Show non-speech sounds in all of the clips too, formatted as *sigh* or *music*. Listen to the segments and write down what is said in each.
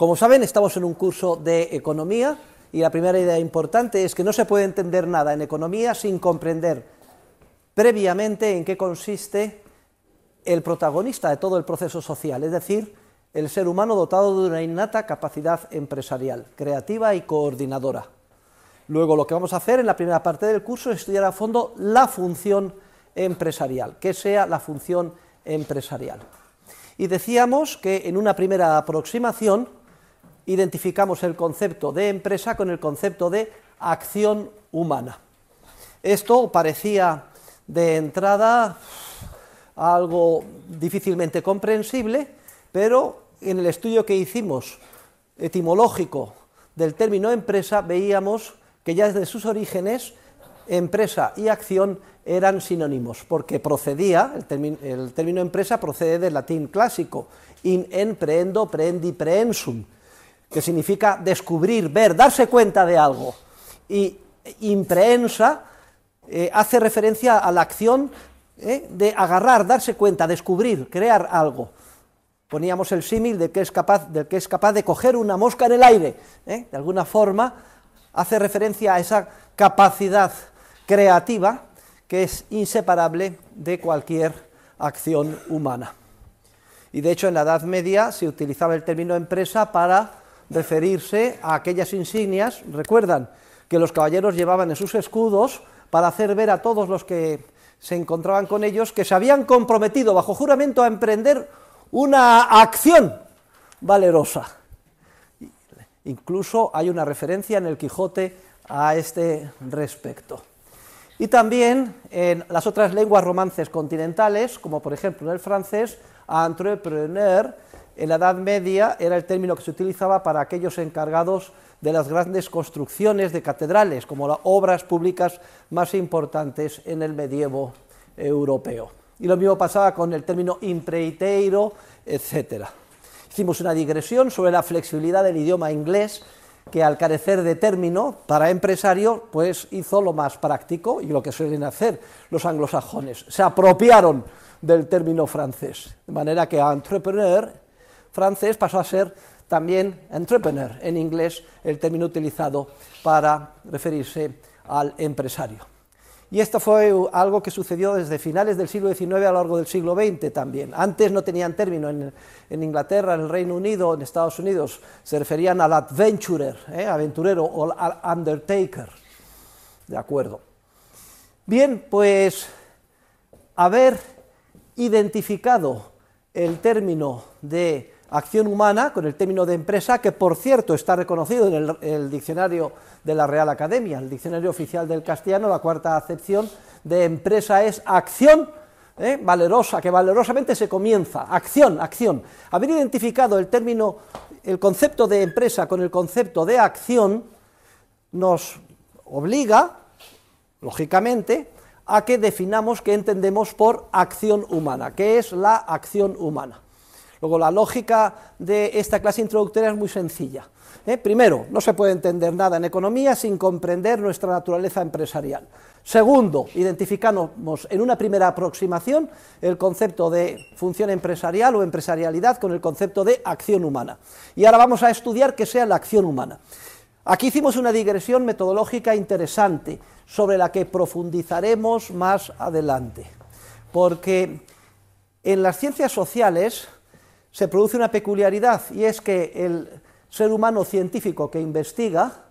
Como saben, estamos en un curso de economía y la primera idea importante es que no se puede entender nada en economía sin comprender previamente en qué consiste el protagonista de todo el proceso social, es decir, el ser humano dotado de una innata capacidad empresarial, creativa y coordinadora. Luego lo que vamos a hacer en la primera parte del curso es estudiar a fondo la función empresarial, que sea la función empresarial. Y decíamos que en una primera aproximación identificamos el concepto de empresa con el concepto de acción humana. Esto parecía de entrada algo difícilmente comprensible, pero en el estudio que hicimos etimológico del término empresa veíamos que ya desde sus orígenes empresa y acción eran sinónimos, porque procedía, el, término empresa procede del latín clásico, in en preendo, preendi, preensum, que significa descubrir, ver, darse cuenta de algo. Y imprensa eh, hace referencia a la acción eh, de agarrar, darse cuenta, descubrir, crear algo. Poníamos el símil de que es capaz, del que es capaz de coger una mosca en el aire. Eh, de alguna forma hace referencia a esa capacidad creativa que es inseparable de cualquier acción humana. Y de hecho en la Edad Media se utilizaba el término empresa para referirse a aquellas insignias, recuerdan, que los caballeros llevaban en sus escudos para hacer ver a todos los que se encontraban con ellos que se habían comprometido bajo juramento a emprender una acción valerosa. Incluso hay una referencia en el Quijote a este respecto. Y también en las otras lenguas romances continentales, como por ejemplo en el francés, entrepreneur en la Edad Media era el término que se utilizaba para aquellos encargados de las grandes construcciones de catedrales, como las obras públicas más importantes en el medievo europeo. Y lo mismo pasaba con el término impreiteiro, etc. Hicimos una digresión sobre la flexibilidad del idioma inglés, que al carecer de término para empresario, pues hizo lo más práctico y lo que suelen hacer los anglosajones. Se apropiaron del término francés, de manera que entrepreneur francés pasó a ser también entrepreneur, en inglés el término utilizado para referirse al empresario. Y esto fue algo que sucedió desde finales del siglo XIX a lo largo del siglo XX también. Antes no tenían término en, Inglaterra, en el Reino Unido, en Estados Unidos. Se referían al adventurer, ¿eh? aventurero o al undertaker. De acuerdo. Bien, pues haber identificado el término de acción humana con el término de empresa, que por cierto está reconocido en el, diccionario de la Real Academia, el diccionario oficial del castellano, la cuarta acepción de empresa es acción ¿eh? valerosa, que valerosamente se comienza, acción, acción. Haber identificado el término, el concepto de empresa con el concepto de acción nos obliga, lógicamente, a que definamos qué entendemos por acción humana, qué es la acción humana. Luego, la lógica de esta clase introductoria es muy sencilla. ¿eh? Primero, no se puede entender nada en economía sin comprender nuestra naturaleza empresarial. Segundo, identificamos en una primera aproximación el concepto de función empresarial o empresarialidad con el concepto de acción humana. Y ahora vamos a estudiar qué sea la acción humana. Aquí hicimos una digresión metodológica interesante sobre la que profundizaremos más adelante, porque en las ciencias sociales se produce una peculiaridad y es que el ser humano científico que investiga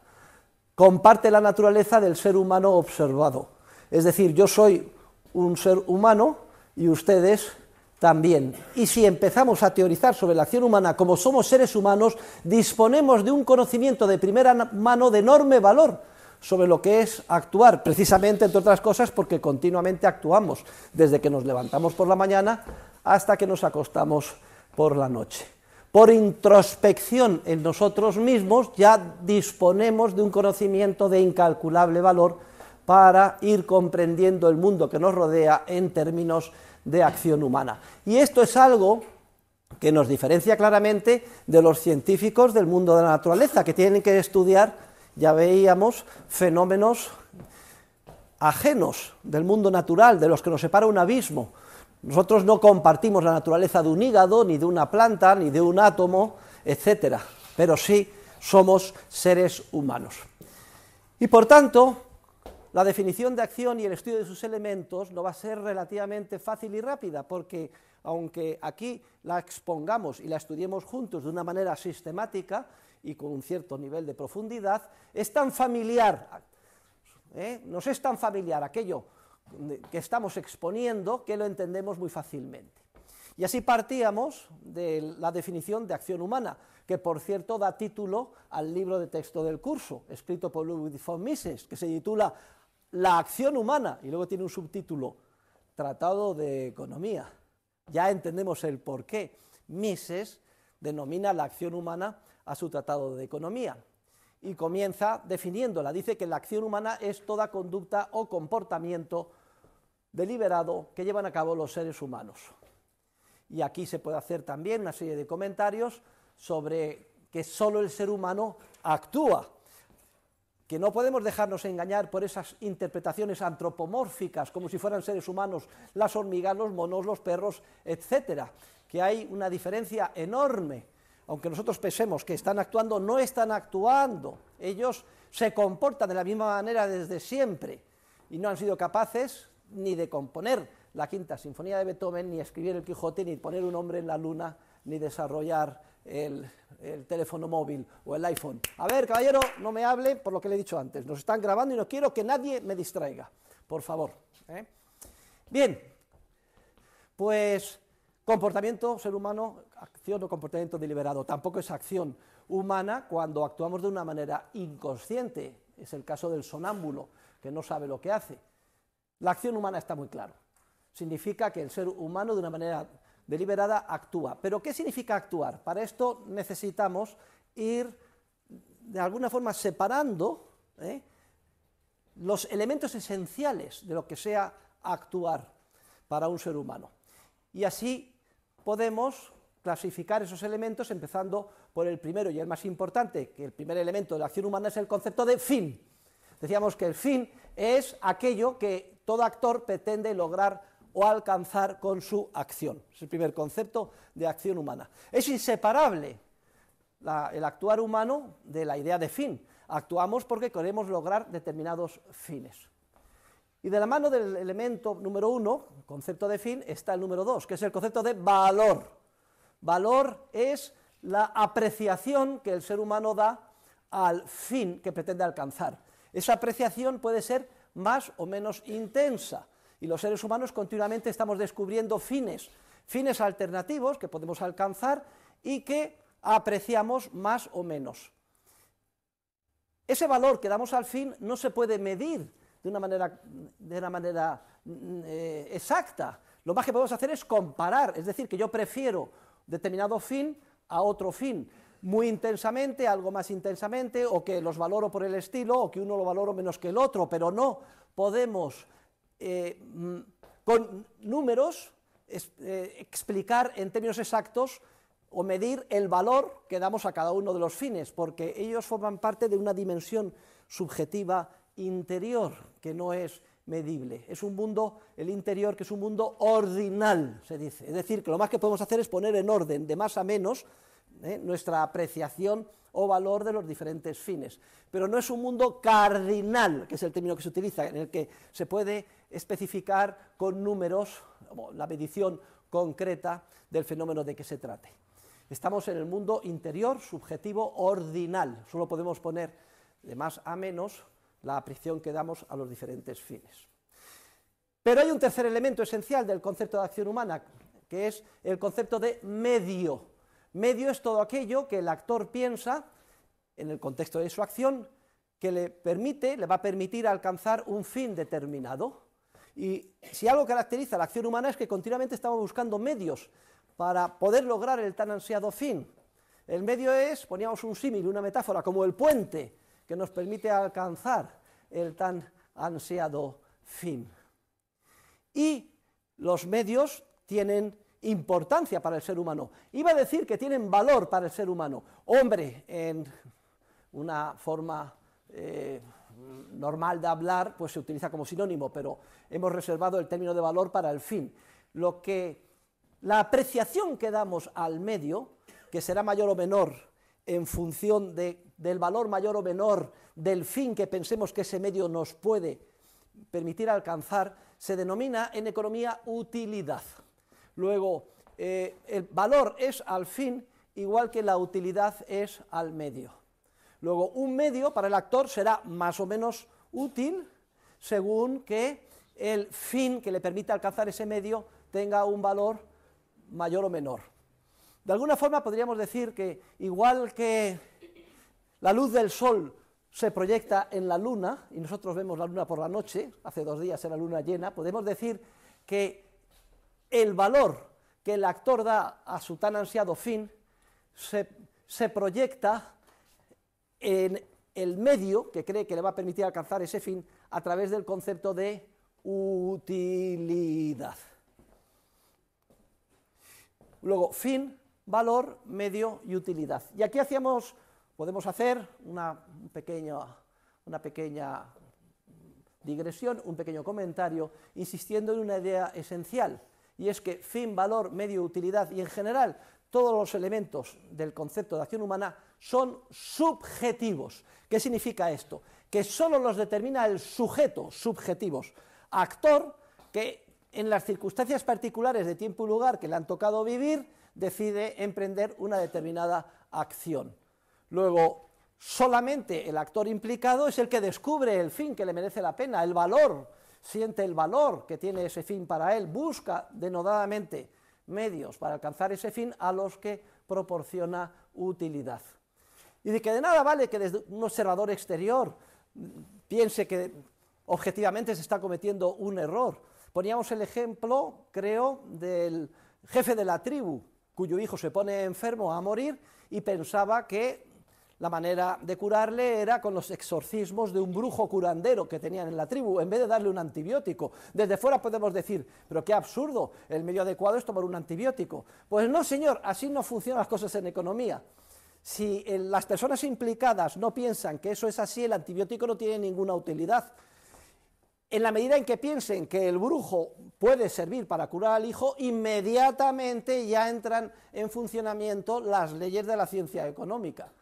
comparte la naturaleza del ser humano observado. Es decir, yo soy un ser humano y ustedes también. Y si empezamos a teorizar sobre la acción humana como somos seres humanos, disponemos de un conocimiento de primera mano de enorme valor sobre lo que es actuar, precisamente, entre otras cosas, porque continuamente actuamos, desde que nos levantamos por la mañana hasta que nos acostamos por la noche. Por introspección en nosotros mismos ya disponemos de un conocimiento de incalculable valor para ir comprendiendo el mundo que nos rodea en términos de acción humana. Y esto es algo que nos diferencia claramente de los científicos del mundo de la naturaleza, que tienen que estudiar, ya veíamos, fenómenos ajenos del mundo natural, de los que nos separa un abismo, nosotros no compartimos la naturaleza de un hígado, ni de una planta, ni de un átomo, etc., pero sí somos seres humanos. Y por tanto, la definición de acción y el estudio de sus elementos no va a ser relativamente fácil y rápida, porque aunque aquí la expongamos y la estudiemos juntos de una manera sistemática y con un cierto nivel de profundidad, es tan familiar, ¿eh? nos es tan familiar aquello que estamos exponiendo que lo entendemos muy fácilmente. Y así partíamos de la definición de acción humana, que por cierto da título al libro de texto del curso, escrito por Ludwig von Mises, que se titula La acción humana, y luego tiene un subtítulo, Tratado de Economía. Ya entendemos el por qué. Mises denomina la acción humana a su Tratado de Economía y comienza definiéndola. Dice que la acción humana es toda conducta o comportamiento deliberado que llevan a cabo los seres humanos. Y aquí se puede hacer también una serie de comentarios sobre que solo el ser humano actúa, que no podemos dejarnos engañar por esas interpretaciones antropomórficas, como si fueran seres humanos las hormigas, los monos, los perros, etcétera, que hay una diferencia enorme. Aunque nosotros pensemos que están actuando, no están actuando. Ellos se comportan de la misma manera desde siempre y no han sido capaces ni de componer la quinta sinfonía de Beethoven, ni escribir el Quijote, ni poner un hombre en la luna, ni desarrollar el, teléfono móvil o el iPhone. A ver, caballero, no me hable por lo que le he dicho antes. Nos están grabando y no quiero que nadie me distraiga, por favor. ¿eh? Bien, pues comportamiento, ser humano, acción o comportamiento deliberado. Tampoco es acción humana cuando actuamos de una manera inconsciente. Es el caso del sonámbulo, que no sabe lo que hace. La acción humana está muy claro. Significa que el ser humano de una manera deliberada actúa. Pero ¿qué significa actuar? Para esto necesitamos ir de alguna forma separando ¿eh? los elementos esenciales de lo que sea actuar para un ser humano. Y así podemos clasificar esos elementos empezando por el primero y el más importante, que el primer elemento de la acción humana es el concepto de fin. Decíamos que el fin es aquello que todo actor pretende lograr o alcanzar con su acción. Es el primer concepto de acción humana. Es inseparable el actuar humano de la idea de fin. Actuamos porque queremos lograr determinados fines. Y de la mano del elemento número uno, concepto de fin, está el número dos, que es el concepto de valor. Valor es la apreciación que el ser humano da al fin que pretende alcanzar. Esa apreciación puede ser más o menos intensa. Y los seres humanos continuamente estamos descubriendo fines, fines alternativos que podemos alcanzar y que apreciamos más o menos. Ese valor que damos al fin no se puede medir de una manera, de manera mm, eh, exacta. Lo más que podemos hacer es comparar, es decir, que yo prefiero determinado fin a otro fin muy intensamente, algo más intensamente, o que los valoro por el estilo, o que uno lo valoro menos que el otro, pero no podemos eh, mm, con números eh, explicar en términos exactos o medir el valor que damos a cada uno de los fines, porque ellos forman parte de una dimensión subjetiva interior que no es medible. Es un mundo, el interior, que es un mundo ordinal, se dice. Es decir, que lo más que podemos hacer es poner en orden, de más a menos, ¿eh? nuestra apreciación o valor de los diferentes fines. Pero no es un mundo cardinal, que es el término que se utiliza, en el que se puede especificar con números la medición concreta del fenómeno de que se trate. Estamos en el mundo interior, subjetivo, ordinal. Solo podemos poner de más a menos la apreciación que damos a los diferentes fines. Pero hay un tercer elemento esencial del concepto de acción humana, que es el concepto de medio Medio es todo aquello que el actor piensa, en el contexto de su acción, que le permite, le va a permitir alcanzar un fin determinado. Y si algo caracteriza la acción humana es que continuamente estamos buscando medios para poder lograr el tan ansiado fin. El medio es, poníamos un símil, una metáfora, como el puente que nos permite alcanzar el tan ansiado fin. Y los medios tienen importancia para el ser humano. Iba a decir que tienen valor para el ser humano. Hombre, en una forma eh, normal de hablar, pues se utiliza como sinónimo, pero hemos reservado el término de valor para el fin. Lo que la apreciación que damos al medio, que será mayor o menor en función del valor mayor o menor del fin que pensemos que ese medio nos puede permitir alcanzar, se denomina en economía utilidad. Luego, eh, el valor es al fin igual que la utilidad es al medio. Luego, un medio para el actor será más o menos útil según que el fin que le permite alcanzar ese medio tenga un valor mayor o menor. De alguna forma podríamos decir que igual que la luz del sol se proyecta en la luna, y nosotros vemos la luna por la noche, hace dos días era luna llena, podemos decir que el valor que el actor da a su tan ansiado fin se, proyecta en el medio que cree que le va a permitir alcanzar ese fin a través del concepto de utilidad. Luego, fin, valor, medio y utilidad. Y aquí hacíamos, podemos hacer una una pequeña digresión, un pequeño comentario, insistiendo en una idea esencial, y es que fin, valor, medio, utilidad y en general todos los elementos del concepto de acción humana son subjetivos. ¿Qué significa esto? Que solo los determina el sujeto, subjetivos, actor que en las circunstancias particulares de tiempo y lugar que le han tocado vivir, decide emprender una determinada acción. Luego, solamente el actor implicado es el que descubre el fin que le merece la pena, el valor siente el valor que tiene ese fin para él, busca denodadamente medios para alcanzar ese fin a los que proporciona utilidad. Y de que de nada vale que desde un observador exterior piense que objetivamente se está cometiendo un error. Poníamos el ejemplo, creo, del jefe de la tribu, cuyo hijo se pone enfermo a morir y pensaba que la manera de curarle era con los exorcismos de un brujo curandero que tenían en la tribu, en vez de darle un antibiótico. Desde fuera podemos decir, pero qué absurdo, el medio adecuado es tomar un antibiótico. Pues no, señor, así no funcionan las cosas en economía. Si eh, las personas implicadas no piensan que eso es así, el antibiótico no tiene ninguna utilidad. En la medida en que piensen que el brujo puede servir para curar al hijo, inmediatamente ya entran en funcionamiento las leyes de la ciencia económica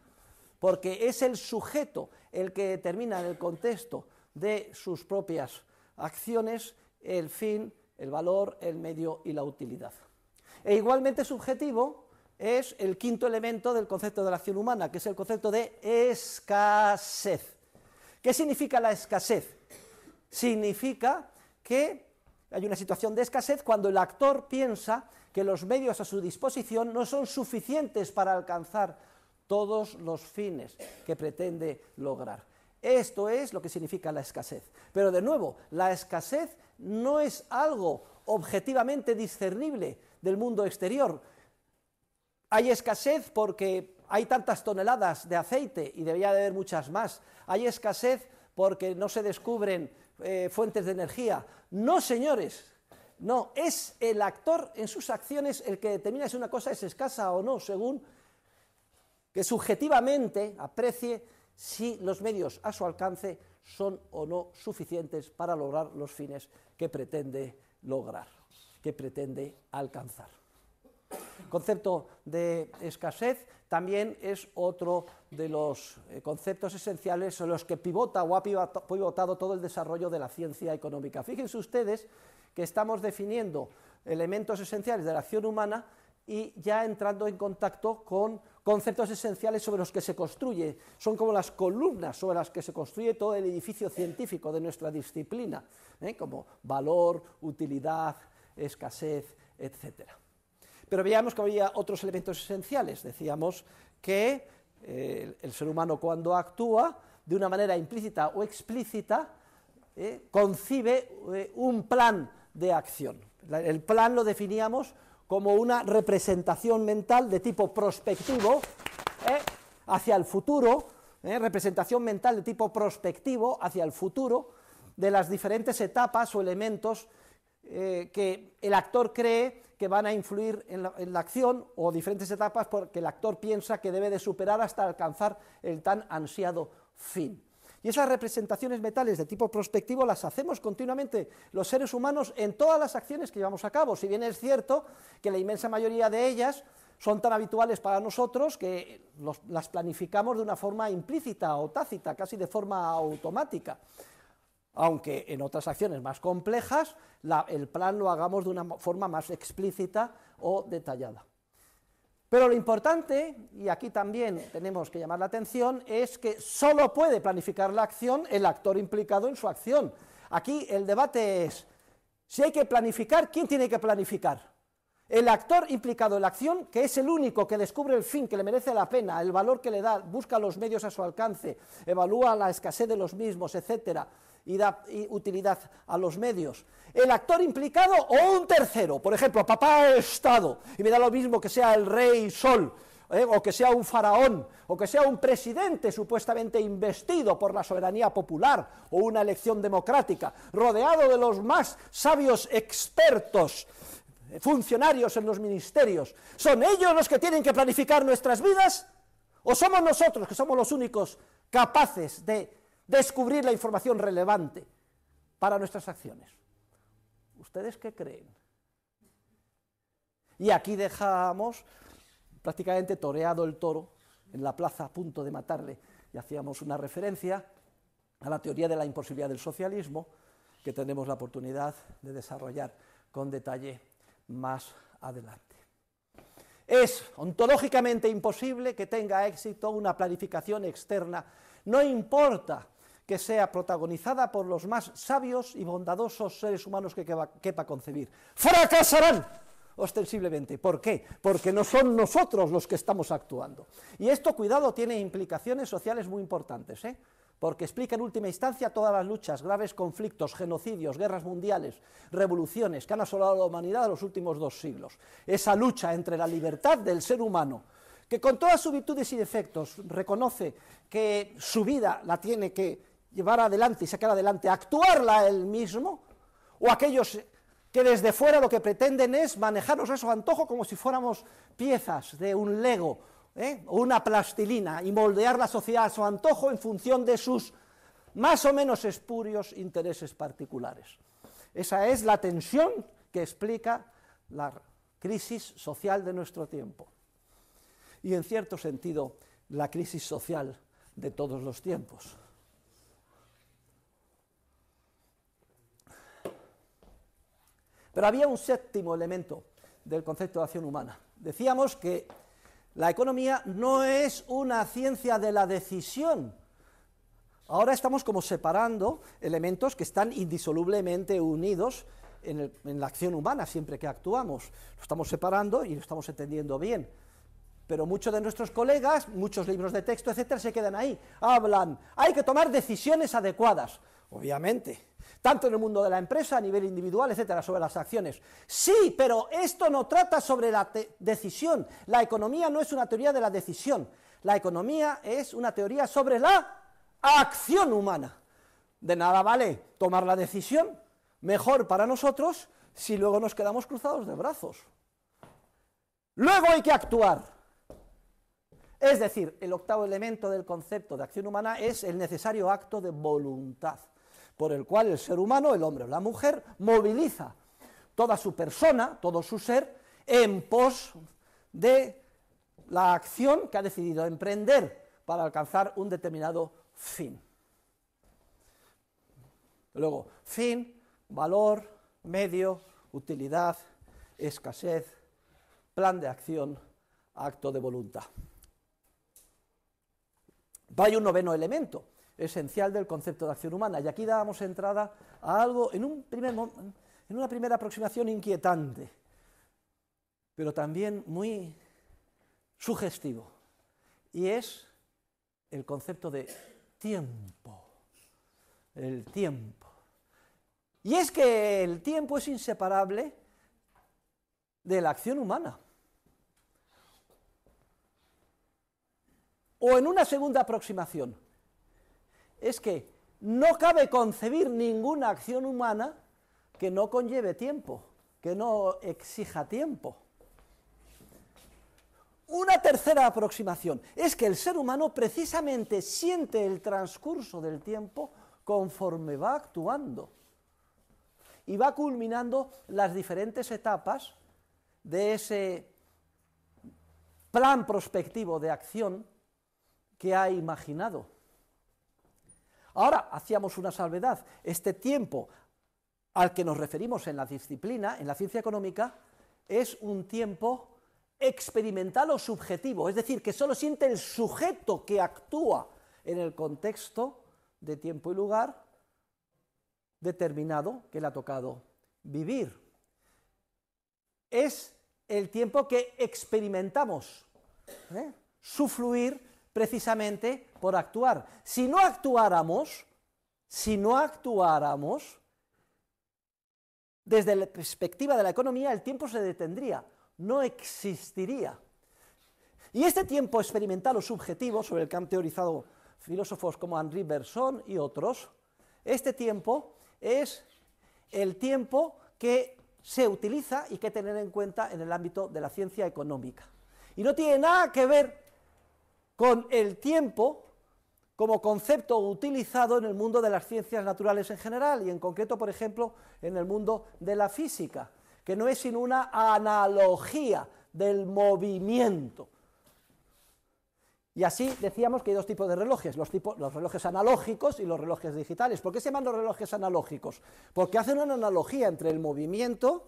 porque es el sujeto el que determina en el contexto de sus propias acciones el fin, el valor, el medio y la utilidad. E igualmente subjetivo es el quinto elemento del concepto de la acción humana, que es el concepto de escasez. ¿Qué significa la escasez? Significa que hay una situación de escasez cuando el actor piensa que los medios a su disposición no son suficientes para alcanzar todos los fines que pretende lograr. Esto es lo que significa la escasez. Pero de nuevo, la escasez no es algo objetivamente discernible del mundo exterior. Hay escasez porque hay tantas toneladas de aceite y debería de haber muchas más. Hay escasez porque no se descubren eh, fuentes de energía. No, señores, no, es el actor en sus acciones el que determina si una cosa es escasa o no, según que subjetivamente aprecie si los medios a su alcance son o no suficientes para lograr los fines que pretende lograr, que pretende alcanzar. El concepto de escasez también es otro de los eh, conceptos esenciales en los que pivota o ha pivotado todo el desarrollo de la ciencia económica. Fíjense ustedes que estamos definiendo elementos esenciales de la acción humana y ya entrando en contacto con conceptos esenciales sobre los que se construye, son como las columnas sobre las que se construye todo el edificio científico de nuestra disciplina, ¿eh? como valor, utilidad, escasez, etc. Pero veíamos que había otros elementos esenciales, decíamos que eh, el ser humano cuando actúa, de una manera implícita o explícita, ¿eh? concibe un plan de acción. El plan lo definíamos como una representación mental de tipo prospectivo ¿eh? hacia el futuro, ¿eh? representación mental de tipo prospectivo hacia el futuro de las diferentes etapas o elementos eh, que el actor cree que van a influir en la, en la, acción o diferentes etapas porque el actor piensa que debe de superar hasta alcanzar el tan ansiado fin. Y esas representaciones metales de tipo prospectivo las hacemos continuamente los seres humanos en todas las acciones que llevamos a cabo. Si bien es cierto que la inmensa mayoría de ellas son tan habituales para nosotros que las planificamos de una forma implícita o tácita, casi de forma automática. Aunque en otras acciones más complejas el plan lo hagamos de una forma más explícita o detallada. Pero lo importante, y aquí también tenemos que llamar la atención, es que solo puede planificar la acción el actor implicado en su acción. Aquí el debate es, si hay que planificar, ¿quién tiene que planificar? El actor implicado en la acción, que es el único que descubre el fin que le merece la pena, el valor que le da, busca los medios a su alcance, evalúa la escasez de los mismos, etcétera, y da utilidad a los medios. El actor implicado o un tercero, por ejemplo, papá Estado, y me da lo mismo que sea el rey Sol, ¿eh? o que sea un faraón, o que sea un presidente supuestamente investido por la soberanía popular o una elección democrática, rodeado de los más sabios expertos, funcionarios en los ministerios. ¿Son ellos los que tienen que planificar nuestras vidas? ¿O somos nosotros, que somos los únicos capaces de descubrir la información relevante para nuestras acciones. ¿Ustedes qué creen? Y aquí dejamos prácticamente toreado el toro en la plaza a punto de matarle y hacíamos una referencia a la teoría de la imposibilidad del socialismo que tenemos la oportunidad de desarrollar con detalle más adelante. Es ontológicamente imposible que tenga éxito una planificación externa. No importa que sea protagonizada por los más sabios y bondadosos seres humanos que quepa, concebir. ¡Fracasarán! ostensiblemente. ¿Por qué? Porque no son nosotros los que estamos actuando. Y esto, cuidado, tiene implicaciones sociales muy importantes, ¿eh? porque explica en última instancia todas las luchas, graves conflictos, genocidios, guerras mundiales, revoluciones que han asolado a la humanidad en los últimos dos siglos. Esa lucha entre la libertad del ser humano, que con todas sus virtudes y defectos reconoce que su vida la tiene que llevar adelante y sacar adelante, actuarla él mismo, o aquellos que desde fuera lo que pretenden es manejarnos a su antojo como si fuéramos piezas de un lego ¿eh? o una plastilina y moldear la sociedad a su antojo en función de sus más o menos espurios intereses particulares. Esa es la tensión que explica la crisis social de nuestro tiempo y en cierto sentido la crisis social de todos los tiempos. Pero había un séptimo elemento del concepto de acción humana. Decíamos que la economía no es una ciencia de la decisión. Ahora estamos como separando elementos que están indisolublemente unidos en, la acción humana siempre que actuamos. Lo estamos separando y lo estamos entendiendo bien. Pero muchos de nuestros colegas, muchos libros de texto, etcétera, se quedan ahí. Hablan, hay que tomar decisiones adecuadas. Obviamente, tanto en el mundo de la empresa, a nivel individual, etcétera, sobre las acciones. Sí, pero esto no trata sobre la decisión. La economía no es una teoría de la decisión. La economía es una teoría sobre la acción humana. De nada vale tomar la decisión mejor para nosotros si luego nos quedamos cruzados de brazos. Luego hay que actuar. Es decir, el octavo elemento del concepto de acción humana es el necesario acto de voluntad por el cual el ser humano, el hombre o la mujer, moviliza toda su persona, todo su ser, en pos de la acción que ha decidido emprender para alcanzar un determinado fin. Luego, fin, valor, medio, utilidad, escasez, plan de acción, acto de voluntad. hay un noveno elemento, esencial del concepto de acción humana. Y aquí damos entrada a algo en, un primer, en una primera aproximación inquietante, pero también muy sugestivo. Y es el concepto de tiempo. El tiempo. Y es que el tiempo es inseparable de la acción humana. O en una segunda aproximación, es que no cabe concebir ninguna acción humana que no conlleve tiempo, que no exija tiempo. Una tercera aproximación es que el ser humano precisamente siente el transcurso del tiempo conforme va actuando y va culminando las diferentes etapas de ese plan prospectivo de acción que ha imaginado. Ahora hacíamos una salvedad. Este tiempo al que nos referimos en la disciplina, en la ciencia económica, es un tiempo experimental o subjetivo, es decir, que solo siente el sujeto que actúa en el contexto de tiempo y lugar determinado que le ha tocado vivir. Es el tiempo que experimentamos, ¿eh? sufluir. su fluir precisamente por actuar. Si no actuáramos, si no actuáramos, desde la perspectiva de la economía, el tiempo se detendría, no existiría. Y este tiempo experimental o subjetivo, sobre el que han teorizado filósofos como Henri Bergson y otros, este tiempo es el tiempo que se utiliza y que tener en cuenta en el ámbito de la ciencia económica. Y no tiene nada que ver con el tiempo como concepto utilizado en el mundo de las ciencias naturales en general y en concreto, por ejemplo, en el mundo de la física, que no es sino una analogía del movimiento. Y así decíamos que hay dos tipos de relojes, los, relojes analógicos y los relojes digitales. ¿Por qué se llaman los relojes analógicos? Porque hacen una analogía entre el movimiento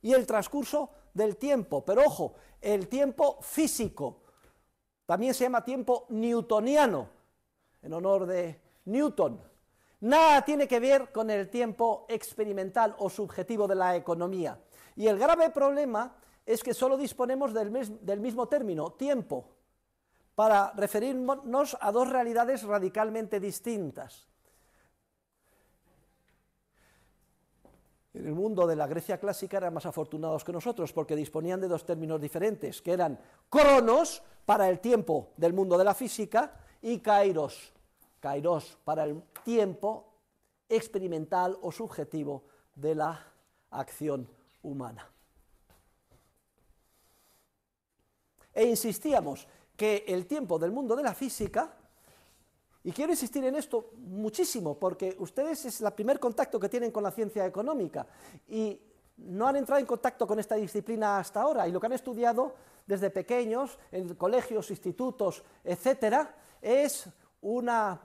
y el transcurso del tiempo, pero ojo, el tiempo físico, también se llama tiempo newtoniano, en honor de Newton. Nada tiene que ver con el tiempo experimental o subjetivo de la economía. Y el grave problema es que solo disponemos del, mismo término, tiempo, para referirnos a dos realidades radicalmente distintas. en el mundo de la Grecia clásica eran más afortunados que nosotros porque disponían de dos términos diferentes, que eran cronos para el tiempo del mundo de la física y kairos, kairos para el tiempo experimental o subjetivo de la acción humana. E insistíamos que el tiempo del mundo de la física y quiero insistir en esto muchísimo, porque ustedes es el primer contacto que tienen con la ciencia económica y no han entrado en contacto con esta disciplina hasta ahora y lo que han estudiado desde pequeños, en colegios, institutos, etcétera, es una,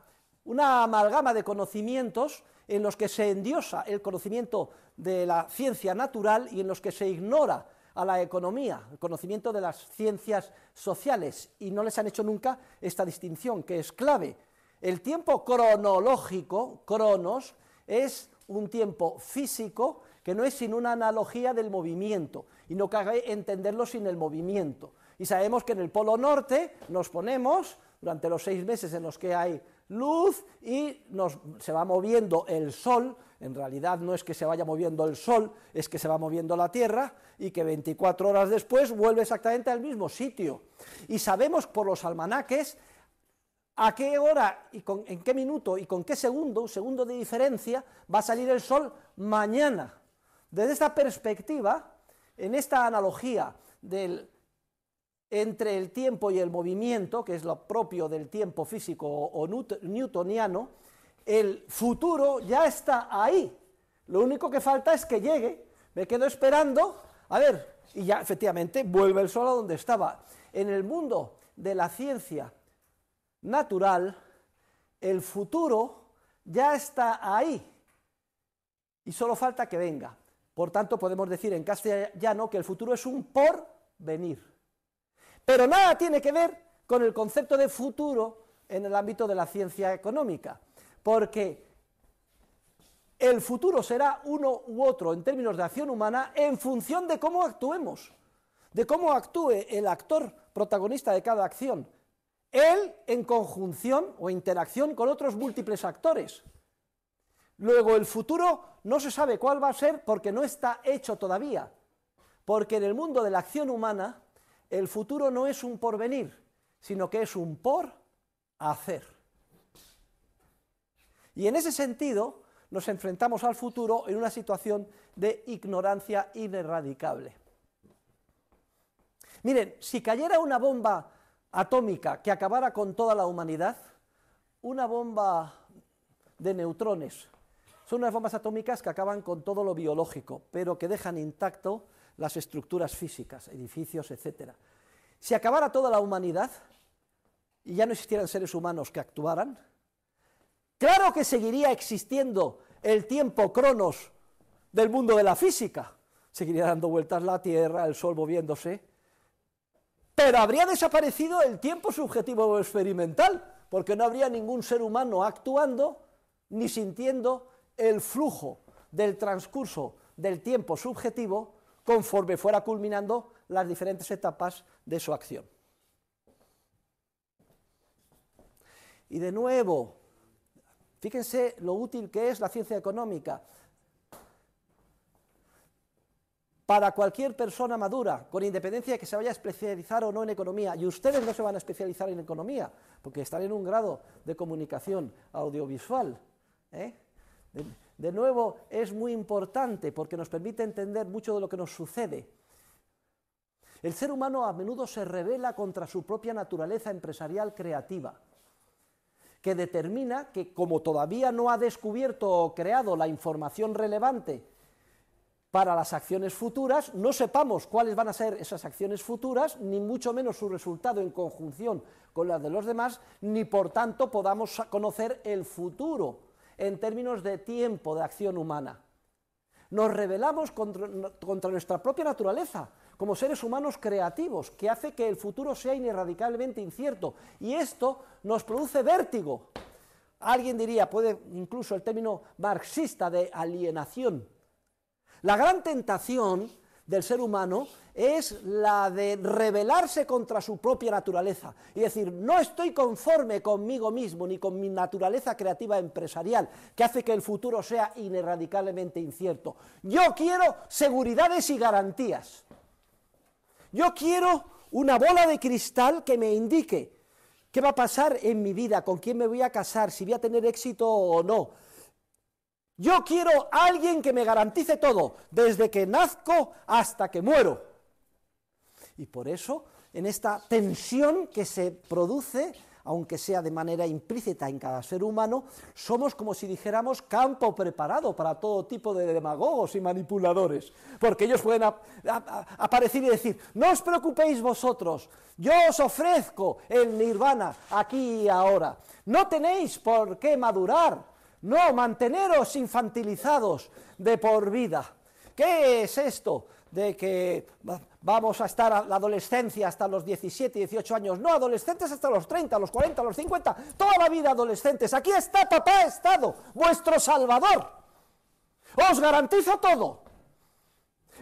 una amalgama de conocimientos en los que se endiosa el conocimiento de la ciencia natural y en los que se ignora a la economía, el conocimiento de las ciencias sociales, y no les han hecho nunca esta distinción, que es clave el tiempo cronológico, cronos, es un tiempo físico que no es sin una analogía del movimiento y no cabe entenderlo sin el movimiento. Y sabemos que en el Polo Norte nos ponemos durante los seis meses en los que hay luz y se va moviendo el Sol, en realidad no es que se vaya moviendo el Sol, es que se va moviendo la Tierra y que 24 horas después vuelve exactamente al mismo sitio. Y sabemos por los almanaques a qué hora y en qué minuto y con qué segundo, un segundo de diferencia, va a salir el sol mañana. Desde esta perspectiva, en esta analogía del, entre el tiempo y el movimiento, que es lo propio del tiempo físico o, newtoniano, el futuro ya está ahí. Lo único que falta es que llegue. Me quedo esperando. A ver, y ya efectivamente vuelve el sol a donde estaba. En el mundo de la ciencia natural, el futuro ya está ahí y solo falta que venga. Por tanto, podemos decir en castellano que el futuro es un porvenir. Pero nada tiene que ver con el concepto de futuro en el ámbito de la ciencia económica, porque el futuro será uno u otro en términos de acción humana en función de cómo actuemos, de cómo actúe el actor protagonista de cada acción él en conjunción o interacción con otros múltiples actores. Luego el futuro no se sabe cuál va a ser porque no está hecho todavía, porque en el mundo de la acción humana el futuro no es un porvenir, sino que es un por hacer. Y en ese sentido nos enfrentamos al futuro en una situación de ignorancia inerradicable. Miren, si cayera una bomba atómica que acabara con toda la humanidad, una bomba de neutrones. Son unas bombas atómicas que acaban con todo lo biológico, pero que dejan intacto las estructuras físicas, edificios, etc. Si acabara toda la humanidad y ya no existieran seres humanos que actuaran, claro que seguiría existiendo el tiempo cronos del mundo de la física. Seguiría dando vueltas la Tierra, el Sol moviéndose, pero habría desaparecido el tiempo subjetivo experimental, porque no habría ningún ser humano actuando ni sintiendo el flujo del transcurso del tiempo subjetivo conforme fuera culminando las diferentes etapas de su acción. Y de nuevo, fíjense lo útil que es la ciencia económica. para cualquier persona madura, con independencia de que se vaya a especializar o no en economía. Y ustedes no se van a especializar en economía, porque están en un grado de comunicación audiovisual. ¿eh? De, de nuevo, es muy importante porque nos permite entender mucho de lo que nos sucede. El ser humano a menudo se revela contra su propia naturaleza empresarial creativa, que determina que como todavía no ha descubierto o creado la información relevante para las acciones futuras, no sepamos cuáles van a ser esas acciones futuras, ni mucho menos su resultado en conjunción con las de los demás, ni por tanto podamos conocer el futuro en términos de tiempo de acción humana. Nos rebelamos contra, nuestra propia naturaleza, como seres humanos creativos, que hace que el futuro sea ineradicablemente incierto, y esto nos produce vértigo. Alguien diría, puede incluso el término marxista de alienación, la gran tentación del ser humano es la de rebelarse contra su propia naturaleza y decir, no estoy conforme conmigo mismo ni con mi naturaleza creativa empresarial, que hace que el futuro sea inerradicablemente incierto. Yo quiero seguridades y garantías. Yo quiero una bola de cristal que me indique qué va a pasar en mi vida, con quién me voy a casar, si voy a tener éxito o no yo quiero alguien que me garantice todo, desde que nazco hasta que muero. Y por eso, en esta tensión que se produce, aunque sea de manera implícita en cada ser humano, somos como si dijéramos campo preparado para todo tipo de demagogos y manipuladores, porque ellos pueden aparecer y decir, no os preocupéis vosotros, yo os ofrezco el nirvana aquí y ahora, no tenéis por qué madurar, no, manteneros infantilizados de por vida. ¿Qué es esto de que vamos a estar a la adolescencia hasta los 17, 18 años? No, adolescentes hasta los 30, los 40, los 50, toda la vida adolescentes. Aquí está papá Estado, vuestro Salvador. Os garantizo todo.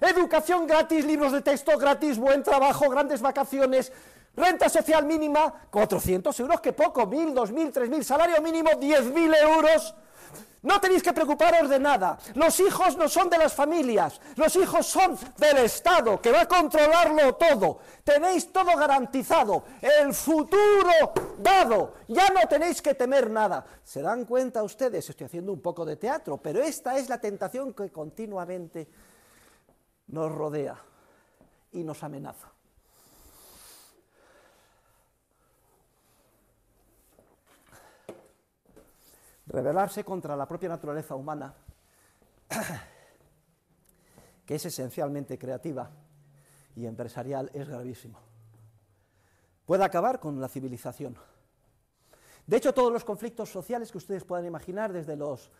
Educación gratis, libros de texto gratis, buen trabajo, grandes vacaciones, Renta social mínima, 400 euros, que poco, 1.000, 2.000, 3.000, salario mínimo, 10.000 euros. No tenéis que preocuparos de nada. Los hijos no son de las familias, los hijos son del Estado, que va a controlarlo todo. Tenéis todo garantizado, el futuro dado. Ya no tenéis que temer nada. ¿Se dan cuenta ustedes? Estoy haciendo un poco de teatro, pero esta es la tentación que continuamente nos rodea y nos amenaza. Rebelarse contra la propia naturaleza humana, *clears throat* que es esencialmente creativa y empresarial, es gravísimo. Puede acabar con la civilización. De hecho, todos los conflictos sociales que ustedes puedan imaginar, desde los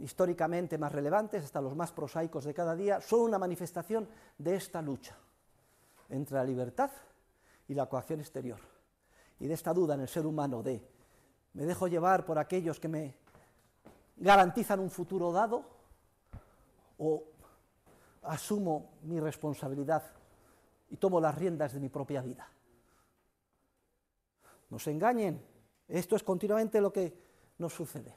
históricamente más relevantes hasta los más prosaicos de cada día, son una manifestación de esta lucha entre la libertad y la coacción exterior. Y de esta duda en el ser humano de, me dejo llevar por aquellos que me garantizan un futuro dado o asumo mi responsabilidad y tomo las riendas de mi propia vida. No se engañen, esto es continuamente lo que nos sucede.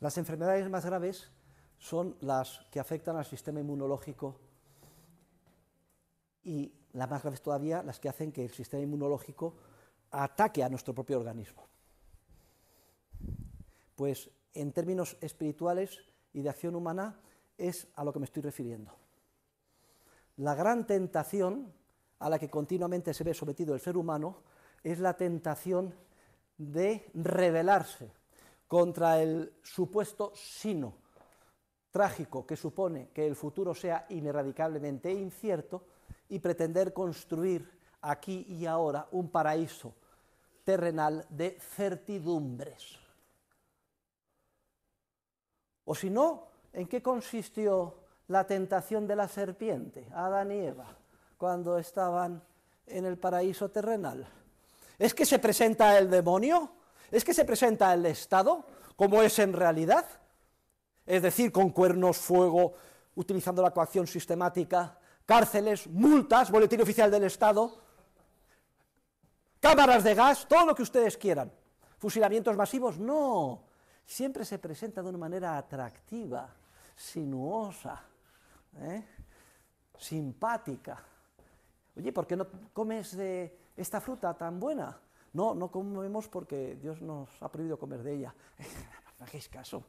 Las enfermedades más graves son las que afectan al sistema inmunológico y las más graves todavía, las que hacen que el sistema inmunológico ataque a nuestro propio organismo. Pues en términos espirituales y de acción humana es a lo que me estoy refiriendo. La gran tentación a la que continuamente se ve sometido el ser humano es la tentación de rebelarse contra el supuesto sino trágico que supone que el futuro sea ineradicablemente incierto y pretender construir aquí y ahora un paraíso terrenal de certidumbres. O si no, ¿en qué consistió la tentación de la serpiente, Adán y Eva, cuando estaban en el paraíso terrenal? ¿Es que se presenta el demonio? ¿Es que se presenta el Estado como es en realidad? Es decir, con cuernos, fuego, utilizando la coacción sistemática, cárceles, multas, boletín oficial del Estado, cámaras de gas, todo lo que ustedes quieran. ¿Fusilamientos masivos? No. Siempre se presenta de una manera atractiva, sinuosa, ¿eh? simpática. Oye, ¿por qué no comes de esta fruta tan buena? No, no comemos porque Dios nos ha prohibido comer de ella. *laughs* no hagáis caso.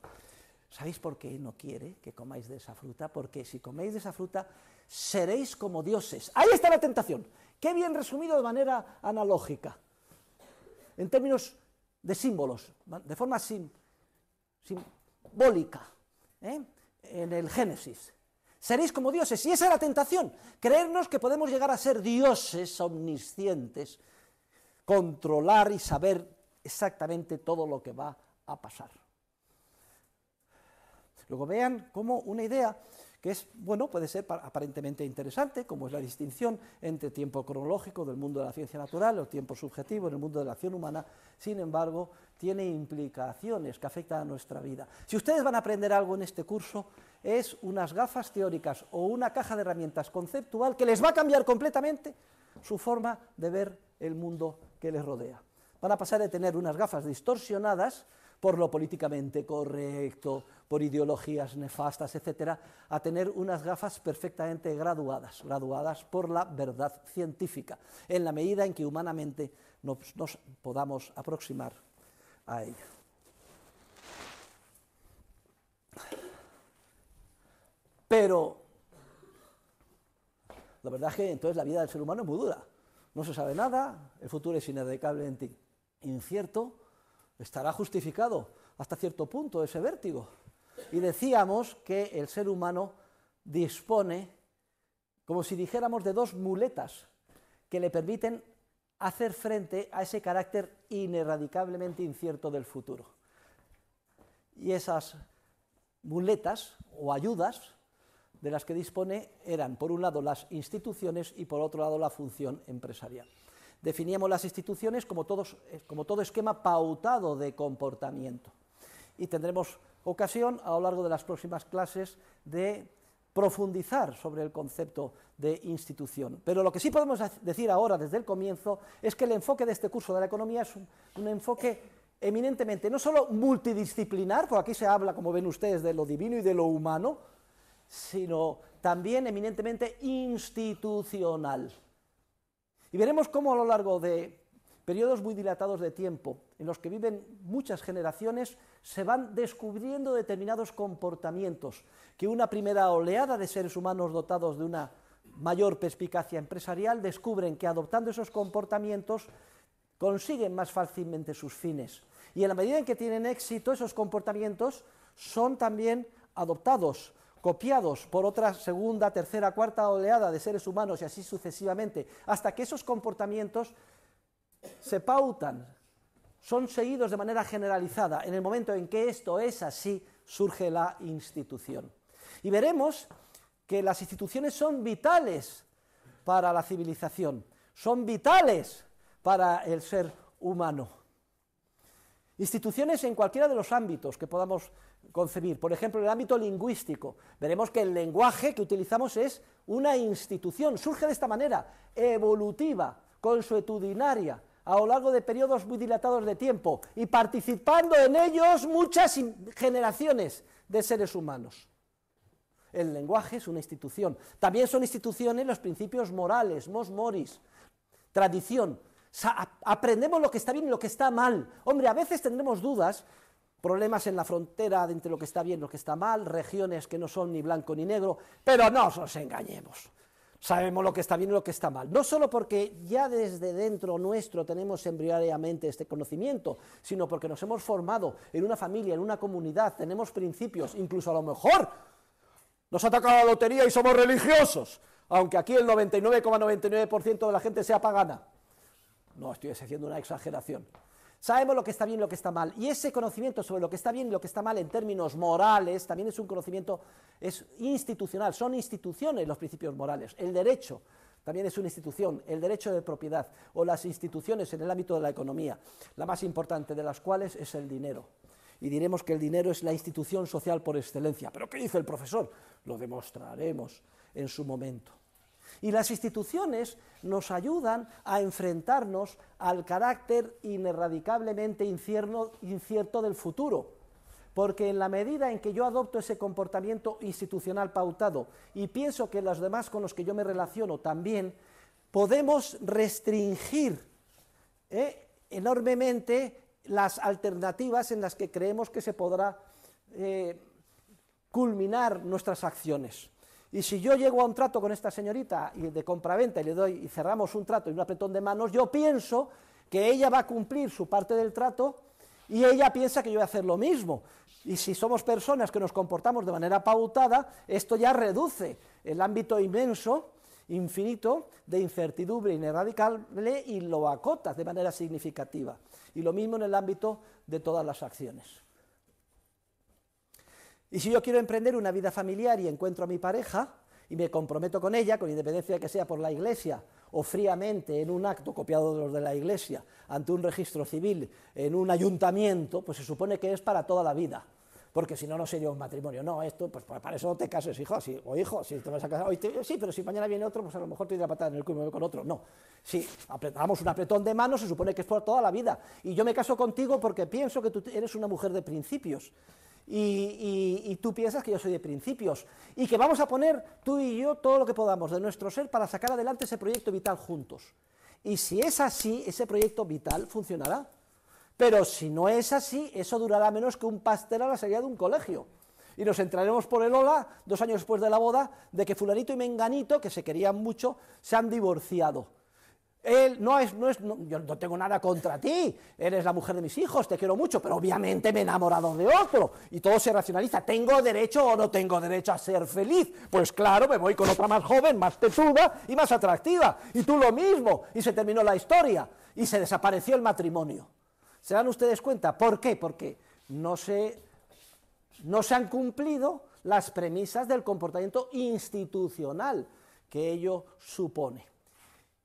¿Sabéis por qué no quiere que comáis de esa fruta? Porque si coméis de esa fruta seréis como dioses. Ahí está la tentación. Qué bien resumido de manera analógica, en términos de símbolos, de forma simbólica, ¿eh? en el Génesis. Seréis como dioses. Y esa es la tentación, creernos que podemos llegar a ser dioses omniscientes, controlar y saber exactamente todo lo que va a pasar. Luego vean cómo una idea que es, bueno, puede ser aparentemente interesante, como es la distinción entre tiempo cronológico del mundo de la ciencia natural o tiempo subjetivo en el mundo de la acción humana, sin embargo, tiene implicaciones que afectan a nuestra vida. Si ustedes van a aprender algo en este curso, es unas gafas teóricas o una caja de herramientas conceptual que les va a cambiar completamente su forma de ver el mundo que les rodea. Van a pasar de tener unas gafas distorsionadas por lo políticamente correcto, por ideologías nefastas, etcétera, a tener unas gafas perfectamente graduadas, graduadas por la verdad científica, en la medida en que humanamente nos, podamos aproximar a ella. Pero la verdad es que entonces la vida del ser humano es muy dura. No se sabe nada, el futuro es inadecable en ti, incierto, estará justificado hasta cierto punto ese vértigo. Y decíamos que el ser humano dispone, como si dijéramos, de dos muletas que le permiten hacer frente a ese carácter ineradicablemente incierto del futuro. Y esas muletas o ayudas de las que dispone eran, por un lado, las instituciones y, por otro lado, la función empresarial. Definíamos las instituciones eh, como, todo esquema pautado de comportamiento. Y tendremos ocasión a lo largo de las próximas clases de profundizar sobre el concepto de institución. Pero lo que sí podemos decir ahora, desde el comienzo, es que el enfoque de este curso de la economía es un, un enfoque eminentemente no solo multidisciplinar, porque aquí se habla, como ven ustedes, de lo divino y de lo humano, sino también eminentemente institucional. Y veremos cómo a lo largo de periodos muy dilatados de tiempo, en los que viven muchas generaciones, se van descubriendo determinados comportamientos que una primera oleada de seres humanos dotados de una mayor perspicacia empresarial descubren que adoptando esos comportamientos consiguen más fácilmente sus fines. Y en la medida en que tienen éxito, esos comportamientos son también adoptados copiados por otra segunda, tercera, cuarta oleada de seres humanos y así sucesivamente, hasta que esos comportamientos se pautan, son seguidos de manera generalizada. En el momento en que esto es así, surge la institución. Y veremos que las instituciones son vitales para la civilización, son vitales para el ser humano. Instituciones en cualquiera de los ámbitos que podamos concebir. Por ejemplo, en el ámbito lingüístico, veremos que el lenguaje que utilizamos es una institución, surge de esta manera, evolutiva, consuetudinaria, a lo largo de periodos muy dilatados de tiempo y participando en ellos muchas generaciones de seres humanos. El lenguaje es una institución. También son instituciones los principios morales, mos moris, tradición. aprendemos lo que está bien y lo que está mal. Hombre, a veces tendremos dudas problemas en la frontera de entre lo que está bien y lo que está mal, regiones que no son ni blanco ni negro, pero no nos engañemos. Sabemos lo que está bien y lo que está mal. No solo porque ya desde dentro nuestro tenemos embrionariamente este conocimiento, sino porque nos hemos formado en una familia, en una comunidad, tenemos principios, incluso a lo mejor nos ha tocado la lotería y somos religiosos, aunque aquí el 99,99% de la gente sea pagana. No, estoy haciendo una exageración. Sabemos lo que está bien y lo que está mal. Y ese conocimiento sobre lo que está bien y lo que está mal en términos morales también es un conocimiento es institucional. Son instituciones los principios morales. El derecho también es una institución. El derecho de propiedad o las instituciones en el ámbito de la economía. La más importante de las cuales es el dinero. Y diremos que el dinero es la institución social por excelencia. ¿Pero qué dice el profesor? Lo demostraremos en su momento. Y las instituciones nos ayudan a enfrentarnos al carácter inerradicablemente incierto del futuro. Porque en la medida en que yo adopto ese comportamiento institucional pautado y pienso que los demás con los que yo me relaciono también, podemos restringir ¿eh? enormemente las alternativas en las que creemos que se podrá eh, culminar nuestras acciones. Y si yo llego a un trato con esta señorita y de compraventa y le doy y cerramos un trato y un apretón de manos, yo pienso que ella va a cumplir su parte del trato y ella piensa que yo voy a hacer lo mismo. Y si somos personas que nos comportamos de manera pautada, esto ya reduce el ámbito inmenso, infinito, de incertidumbre inerradicable y lo acotas de manera significativa. Y lo mismo en el ámbito de todas las acciones. Y si yo quiero emprender una vida familiar y encuentro a mi pareja y me comprometo con ella, con independencia de que sea por la iglesia o fríamente en un acto copiado de los de la iglesia, ante un registro civil, en un ayuntamiento, pues se supone que es para toda la vida. Porque si no, no sería un matrimonio. No, esto, pues, pues para eso no te cases, hijo, o hijo, si te vas a casar, hoy sí, pero si mañana viene otro, pues a lo mejor te irá patar en el culo con otro. No, si apretamos un apretón de manos, se supone que es por toda la vida. Y yo me caso contigo porque pienso que tú eres una mujer de principios y, tú piensas que yo soy de principios y que vamos a poner tú y yo todo lo que podamos de nuestro ser para sacar adelante ese proyecto vital juntos. Y si es así, ese proyecto vital funcionará. Pero si no es así, eso durará menos que un pastel a la salida de un colegio. Y nos entraremos por el hola dos años después de la boda de que fulanito y menganito, que se querían mucho, se han divorciado él no es, no es, yo no tengo nada contra ti, eres la mujer de mis hijos, te quiero mucho, pero obviamente me he enamorado de otro y todo se racionaliza. ¿Tengo derecho o no tengo derecho a ser feliz? Pues claro, me voy con otra más joven, más tetuda y más atractiva. Y tú lo mismo. Y se terminó la historia y se desapareció el matrimonio. ¿Se dan ustedes cuenta? ¿Por qué? Porque no no se han cumplido las premisas del comportamiento institucional que ello supone.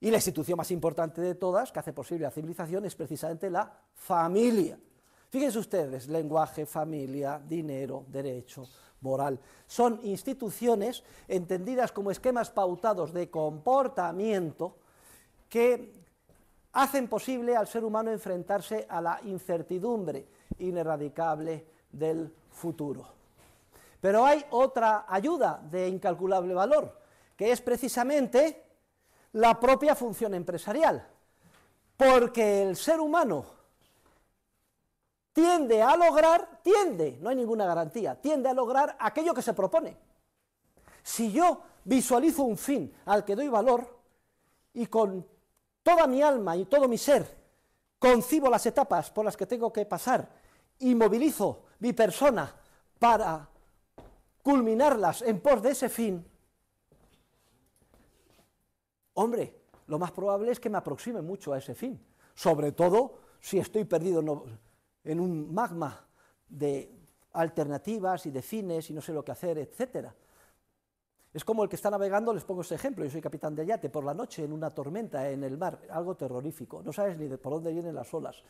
Y la institución más importante de todas, que hace posible la civilización, es precisamente la familia. Fíjense ustedes, lenguaje, familia, dinero, derecho, moral. Son instituciones entendidas como esquemas pautados de comportamiento que hacen posible al ser humano enfrentarse a la incertidumbre ineradicable del futuro. Pero hay otra ayuda de incalculable valor, que es precisamente la propia función empresarial, porque el ser humano tiende a lograr, tiende, no hay ninguna garantía, tiende a lograr aquello que se propone. Si yo visualizo un fin al que doy valor y con toda mi alma y todo mi ser concibo las etapas por las que tengo que pasar y movilizo mi persona para culminarlas en pos de ese fin, hombre, lo más probable es que me aproxime mucho a ese fin, sobre todo si estoy perdido en un magma de alternativas y de fines y no sé lo que hacer, etcétera. Es como el que está navegando, les pongo este ejemplo, yo soy capitán de yate, por la noche en una tormenta en el mar, algo terrorífico, no sabes ni de por dónde vienen las olas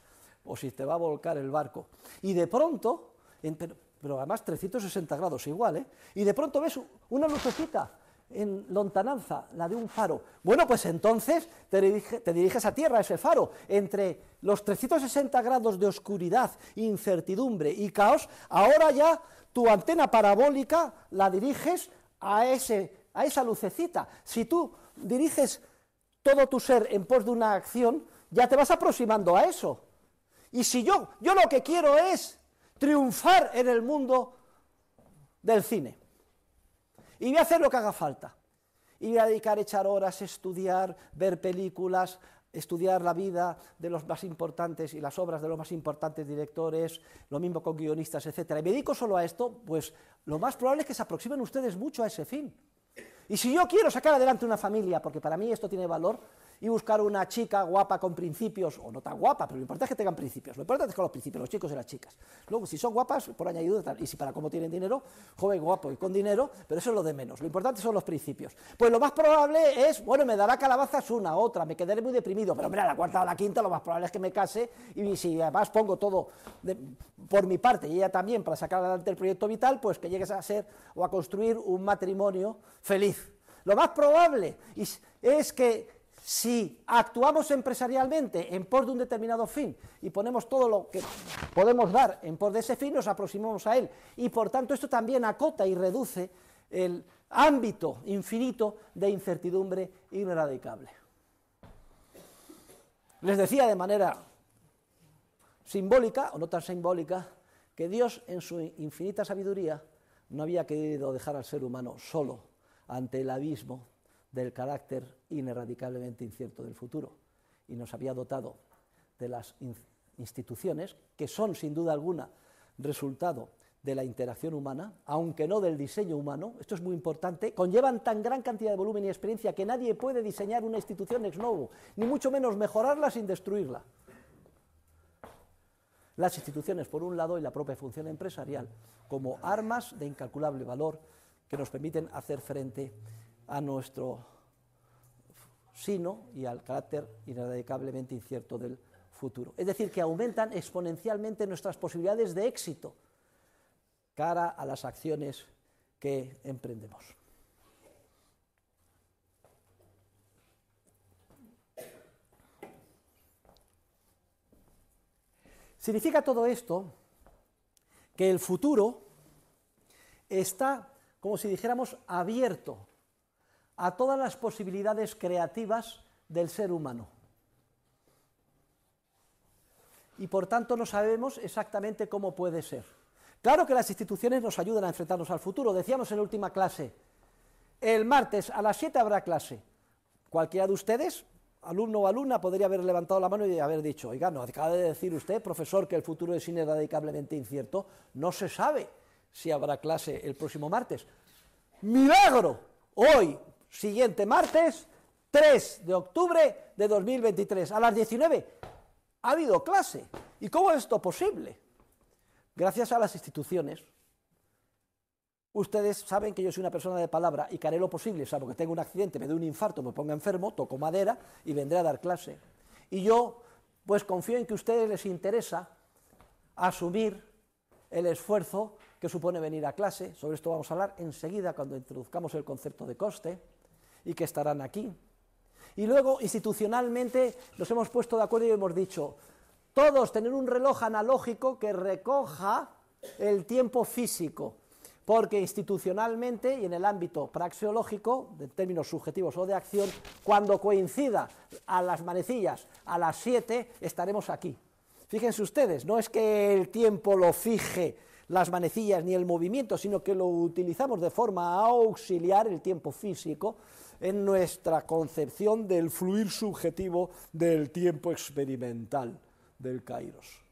o si te va a volcar el barco. Y de pronto, pero, pero, además 360 grados igual, ¿eh? y de pronto ves una lucecita en lontananza, la de un faro. Bueno, pues entonces te, diriges a tierra, ese faro. Entre los 360 grados de oscuridad, incertidumbre y caos, ahora ya tu antena parabólica la diriges a, ese, a esa lucecita. Si tú diriges todo tu ser en pos de una acción, ya te vas aproximando a eso. Y si yo, yo lo que quiero es triunfar en el mundo del cine. Y voy a hacer lo que haga falta. Y voy a dedicar echar horas, estudiar, ver películas, estudiar la vida de los más importantes y las obras de los más importantes directores, lo mismo con guionistas, etc. Y me dedico solo a esto, pues lo más probable es que se aproximen ustedes mucho a ese fin. Y si yo quiero sacar adelante una familia, porque para mí esto tiene valor, y buscar una chica guapa con principios, o no tan guapa, pero lo importante es que tengan principios. Lo importante es que los principios, los chicos y las chicas. Luego, si son guapas, por añadidura, y si para cómo tienen dinero, joven, guapo y con dinero, pero eso es lo de menos. Lo importante son los principios. Pues lo más probable es, bueno, me dará calabazas una, otra, me quedaré muy deprimido, pero mira, la cuarta o la quinta, lo más probable es que me case, y si además pongo todo por mi parte y ella también para sacar adelante el proyecto vital, pues que llegues a ser o a construir un matrimonio feliz. Lo más probable es que si actuamos empresarialmente en pos de un determinado fin y ponemos todo lo que podemos dar en pos de ese fin, nos aproximamos a él. Y por tanto esto también acota y reduce el ámbito infinito de incertidumbre ineradicable. Les decía de manera simbólica, o no tan simbólica, que Dios en su infinita sabiduría no había querido dejar al ser humano solo ante el abismo del carácter inerradicablemente incierto del futuro y nos había dotado de las instituciones que son sin duda alguna resultado de la interacción humana, aunque no del diseño humano, esto es muy importante, conllevan tan gran cantidad de volumen y experiencia que nadie puede diseñar una institución ex novo, ni mucho menos mejorarla sin destruirla. Las instituciones, por un lado, y la propia función empresarial, como armas de incalculable valor que nos permiten hacer frente a nuestro sino y al carácter ineradicablemente incierto del futuro. Es decir, que aumentan exponencialmente nuestras posibilidades de éxito cara a las acciones que emprendemos. Significa todo esto que el futuro está, como si dijéramos, abierto a todas las posibilidades creativas del ser humano. Y por tanto no sabemos exactamente cómo puede ser. Claro que las instituciones nos ayudan a enfrentarnos al futuro. Decíamos en la última clase, el martes a las 7 habrá clase. Cualquiera de ustedes, alumno o alumna, podría haber levantado la mano y haber dicho, oiga, no, acaba de decir usted, profesor, que el futuro es ineradicablemente incierto. No se sabe si habrá clase el próximo martes. ¡Milagro! Hoy, siguiente martes, 3 de octubre de 2023, a las 19. Ha habido clase. ¿Y cómo es esto posible? Gracias a las instituciones. Ustedes saben que yo soy una persona de palabra y que haré lo posible, salvo que tenga un accidente, me dé un infarto, me ponga enfermo, toco madera y vendré a dar clase. Y yo, pues confío en que a ustedes les interesa asumir el esfuerzo que supone venir a clase. Sobre esto vamos a hablar enseguida cuando introduzcamos el concepto de coste y que estarán aquí. Y luego, institucionalmente, nos hemos puesto de acuerdo y hemos dicho, todos tener un reloj analógico que recoja el tiempo físico, porque institucionalmente y en el ámbito praxeológico, en términos subjetivos o de acción, cuando coincida a las manecillas a las 7, estaremos aquí. Fíjense ustedes, no es que el tiempo lo fije las manecillas ni el movimiento, sino que lo utilizamos de forma auxiliar el tiempo físico en nuestra concepción del fluir subjetivo del tiempo experimental del Kairos.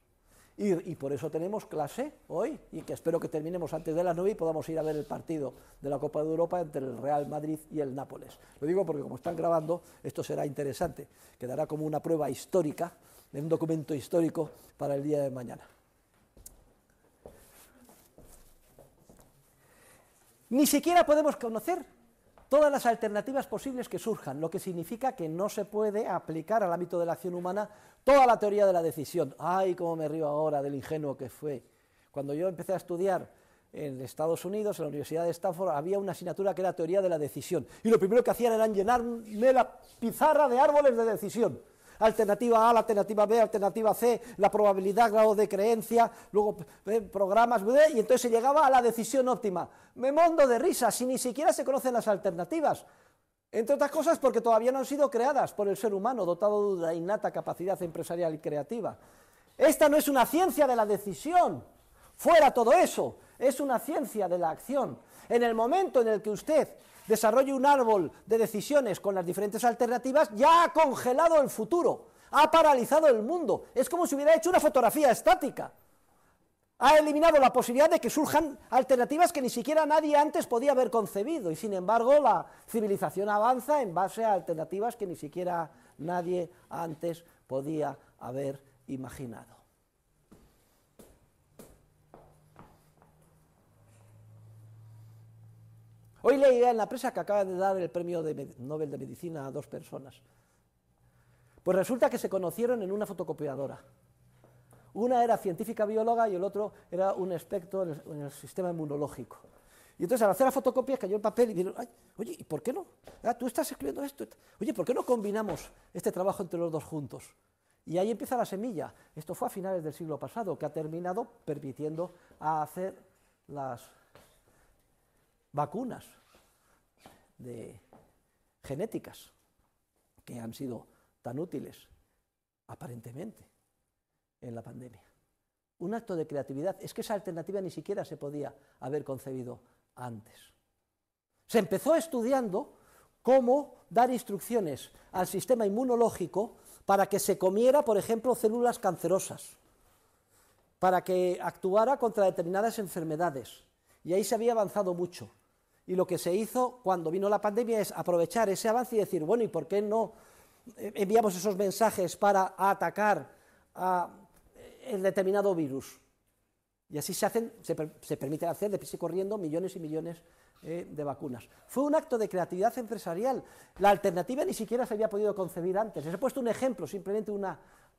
Y, y, por eso tenemos clase hoy, y que espero que terminemos antes de las 9 y podamos ir a ver el partido de la Copa de Europa entre el Real Madrid y el Nápoles. Lo digo porque como están grabando, esto será interesante, quedará como una prueba histórica, un documento histórico para el día de mañana. Ni siquiera podemos conocer todas las alternativas posibles que surjan, lo que significa que no se puede aplicar al ámbito de la acción humana toda la teoría de la decisión. Ay, cómo me río ahora del ingenuo que fue. Cuando yo empecé a estudiar en Estados Unidos, en la Universidad de Stanford, había una asignatura que era teoría de la decisión. Y lo primero que hacían era llenarme la pizarra de árboles de decisión alternativa A, la alternativa B, alternativa C, la probabilidad, grado de creencia, luego eh, programas, y entonces se llegaba a la decisión óptima. Me mondo de risa, si ni siquiera se conocen las alternativas. Entre otras cosas porque todavía no han sido creadas por el ser humano, dotado de una innata capacidad empresarial y creativa. Esta no es una ciencia de la decisión. Fuera todo eso, es una ciencia de la acción. En el momento en el que usted desarrolle un árbol de decisiones con las diferentes alternativas, ya ha congelado el futuro, ha paralizado el mundo. Es como si hubiera hecho una fotografía estática. Ha eliminado la posibilidad de que surjan alternativas que ni siquiera nadie antes podía haber concebido. Y sin embargo, la civilización avanza en base a alternativas que ni siquiera nadie antes podía haber imaginado. Hoy leía en la prensa que acaba de dar el premio de Nobel de Medicina a dos personas. Pues resulta que se conocieron en una fotocopiadora. Una era científica bióloga y el otro era un experto en el, sistema inmunológico. Y entonces al hacer la fotocopia cayó el papel y dijeron, oye, ¿y por qué no? Ah, tú estás escribiendo esto. Oye, ¿por qué no combinamos este trabajo entre los dos juntos? Y ahí empieza la semilla. Esto fue a finales del siglo pasado, que ha terminado permitiendo hacer las vacunas de genéticas que han sido tan útiles, aparentemente, en la pandemia. Un acto de creatividad. Es que esa alternativa ni siquiera se podía haber concebido antes. Se empezó estudiando cómo dar instrucciones al sistema inmunológico para que se comiera, por ejemplo, células cancerosas, para que actuara contra determinadas enfermedades. Y ahí se había avanzado mucho. Y lo que se hizo cuando vino la pandemia es aprovechar ese avance y decir, bueno, ¿y por qué no enviamos esos mensajes para atacar a eh, el determinado virus? Y así se, hacen, se, permite hacer de pie y corriendo millones y millones eh, de vacunas. Fue un acto de creatividad empresarial. La alternativa ni siquiera se había podido concebir antes. Les he puesto un ejemplo, simplemente una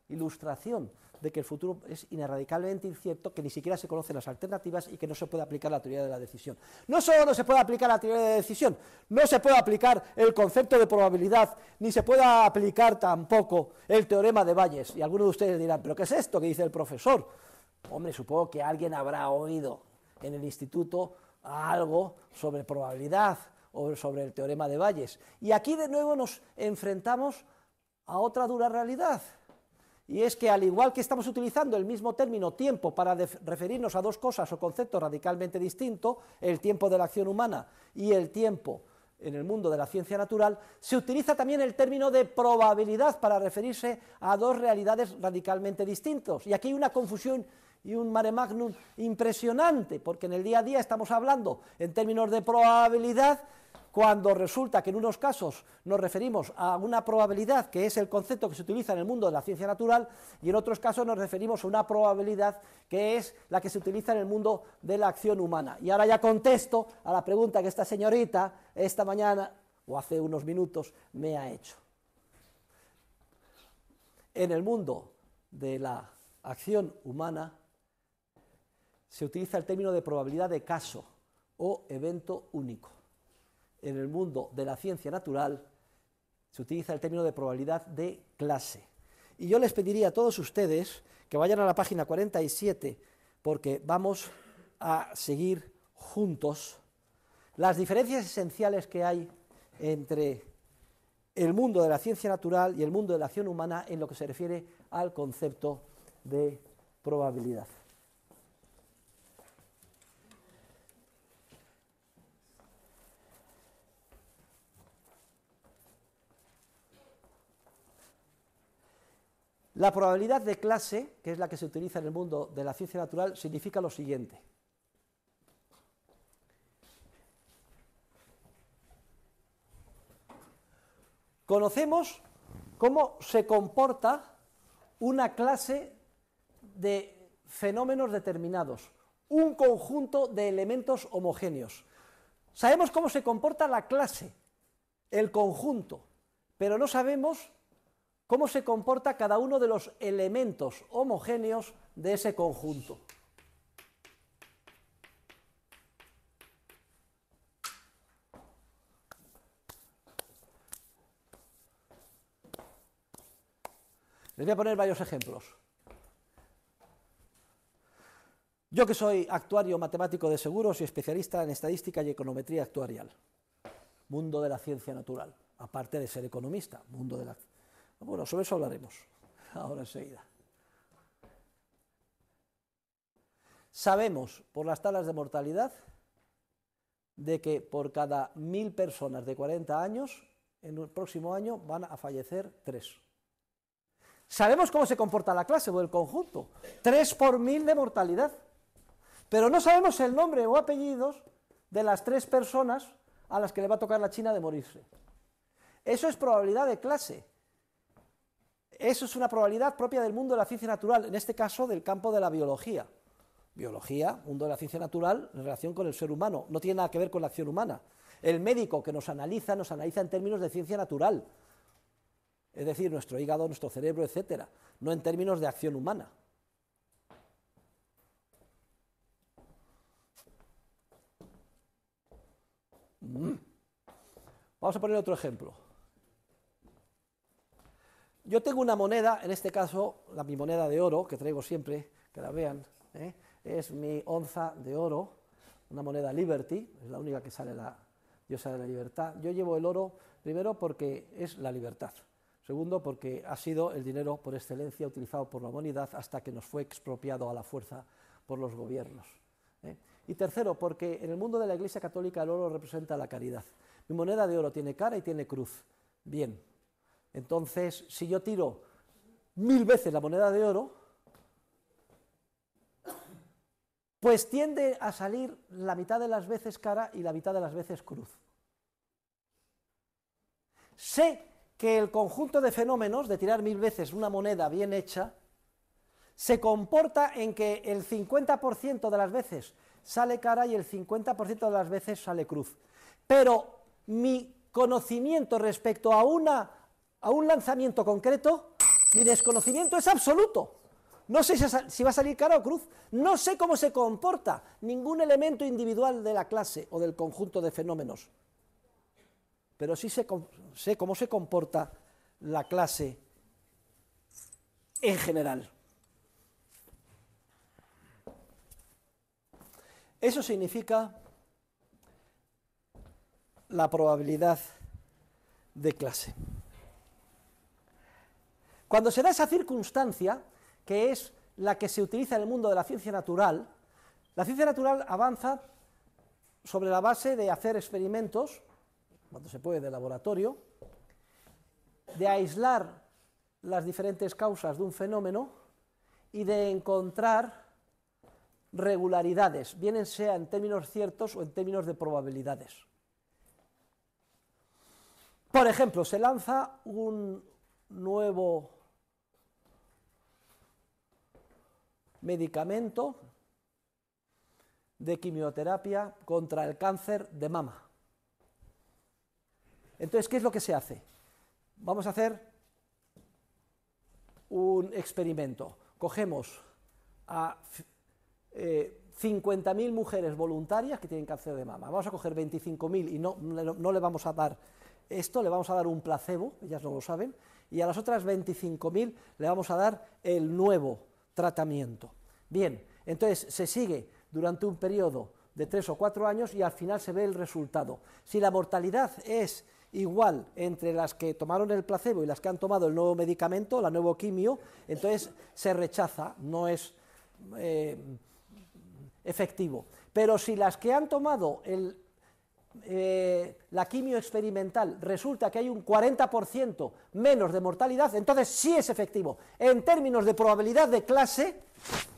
ilustración de que el futuro es inerradicablemente incierto, que ni siquiera se conocen las alternativas y que no se puede aplicar la teoría de la decisión. No solo no se puede aplicar la teoría de la decisión, no se puede aplicar el concepto de probabilidad, ni se puede aplicar tampoco el teorema de Bayes. Y algunos de ustedes dirán, ¿pero qué es esto que dice el profesor? Hombre, supongo que alguien habrá oído en el instituto algo sobre probabilidad o sobre el teorema de Bayes. Y aquí de nuevo nos enfrentamos a otra dura realidad y es que al igual que estamos utilizando el mismo término tiempo para referirnos a dos cosas o conceptos radicalmente distintos, el tiempo de la acción humana y el tiempo en el mundo de la ciencia natural, se utiliza también el término de probabilidad para referirse a dos realidades radicalmente distintas. Y aquí hay una confusión y un mare magnum impresionante, porque en el día a día estamos hablando en términos de probabilidad cuando resulta que en unos casos nos referimos a una probabilidad, que es el concepto que se utiliza en el mundo de la ciencia natural, y en otros casos nos referimos a una probabilidad que es la que se utiliza en el mundo de la acción humana. Y ahora ya contesto a la pregunta que esta señorita esta mañana, o hace unos minutos, me ha hecho. En el mundo de la acción humana se utiliza el término de probabilidad de caso o evento único en el mundo de la ciencia natural se utiliza el término de probabilidad de clase. Y yo les pediría a todos ustedes que vayan a la página 47 porque vamos a seguir juntos las diferencias esenciales que hay entre el mundo de la ciencia natural y el mundo de la acción humana en lo que se refiere al concepto de probabilidad. La probabilidad de clase, que es la que se utiliza en el mundo de la ciencia natural, significa lo siguiente. Conocemos cómo se comporta una clase de fenómenos determinados, un conjunto de elementos homogéneos. Sabemos cómo se comporta la clase, el conjunto, pero no sabemos cómo se comporta cada uno de los elementos homogéneos de ese conjunto. Les voy a poner varios ejemplos. Yo que soy actuario matemático de seguros y especialista en estadística y econometría actuarial, mundo de la ciencia natural, aparte de ser economista, mundo de la bueno, sobre eso hablaremos ahora enseguida. Sabemos por las tablas de mortalidad de que por cada mil personas de 40 años, en el próximo año van a fallecer tres. Sabemos cómo se comporta la clase o el conjunto. Tres por mil de mortalidad. Pero no sabemos el nombre o apellidos de las tres personas a las que le va a tocar la China de morirse. Eso es probabilidad de clase. Eso es una probabilidad propia del mundo de la ciencia natural, en este caso del campo de la biología. Biología, mundo de la ciencia natural, en relación con el ser humano, no tiene nada que ver con la acción humana. El médico que nos analiza, nos analiza en términos de ciencia natural, es decir, nuestro hígado, nuestro cerebro, etcétera, no en términos de acción humana. Mm. Vamos a poner otro ejemplo. Yo tengo una moneda, en este caso, mi moneda de oro, que traigo siempre, que la vean, ¿eh? es mi onza de oro, una moneda Liberty, es la única que sale la diosa de la libertad. Yo llevo el oro primero porque es la libertad, segundo porque ha sido el dinero por excelencia utilizado por la humanidad hasta que nos fue expropiado a la fuerza por los gobiernos. ¿eh? Y tercero, porque en el mundo de la Iglesia Católica el oro representa la caridad. Mi moneda de oro tiene cara y tiene cruz. Bien, entonces, si yo tiro mil veces la moneda de oro, pues tiende a salir la mitad de las veces cara y la mitad de las veces cruz. Sé que el conjunto de fenómenos de tirar mil veces una moneda bien hecha se comporta en que el 50% de las veces sale cara y el 50% de las veces sale cruz. Pero mi conocimiento respecto a una a un lanzamiento concreto, mi desconocimiento es absoluto. No sé si va a salir cara o cruz, no sé cómo se comporta ningún elemento individual de la clase o del conjunto de fenómenos, pero sí sé, sé cómo se comporta la clase en general. Eso significa la probabilidad de clase. Cuando se da esa circunstancia, que es la que se utiliza en el mundo de la ciencia natural, la ciencia natural avanza sobre la base de hacer experimentos, cuando se puede, de laboratorio, de aislar las diferentes causas de un fenómeno y de encontrar regularidades, bien sea en términos ciertos o en términos de probabilidades. Por ejemplo, se lanza un nuevo medicamento de quimioterapia contra el cáncer de mama. Entonces, ¿qué es lo que se hace? Vamos a hacer un experimento. Cogemos a 50.000 eh, mujeres voluntarias que tienen cáncer de mama. Vamos a coger 25.000 y no, no, le vamos a dar esto, le vamos a dar un placebo, ellas no lo saben, y a las otras 25.000 le vamos a dar el nuevo tratamiento. Bien, entonces se sigue durante un periodo de tres o cuatro años y al final se ve el resultado. Si la mortalidad es igual entre las que tomaron el placebo y las que han tomado el nuevo medicamento, la nuevo quimio, entonces se rechaza, no es eh, efectivo. Pero si las que han tomado el eh, la quimio experimental resulta que hay un 40% menos de mortalidad, entonces sí es efectivo. En términos de probabilidad de clase,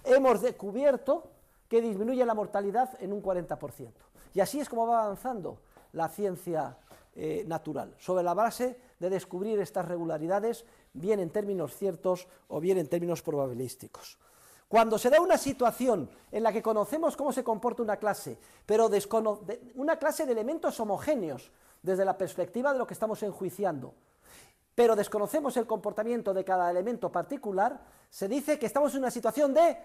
hemos descubierto que disminuye la mortalidad en un 40%. Y así es como va avanzando la ciencia eh, natural, sobre la base de descubrir estas regularidades, bien en términos ciertos o bien en términos probabilísticos. Cuando se da una situación en la que conocemos cómo se comporta una clase, pero una clase de elementos homogéneos desde la perspectiva de lo que estamos enjuiciando, pero desconocemos el comportamiento de cada elemento particular, se dice que estamos en una situación de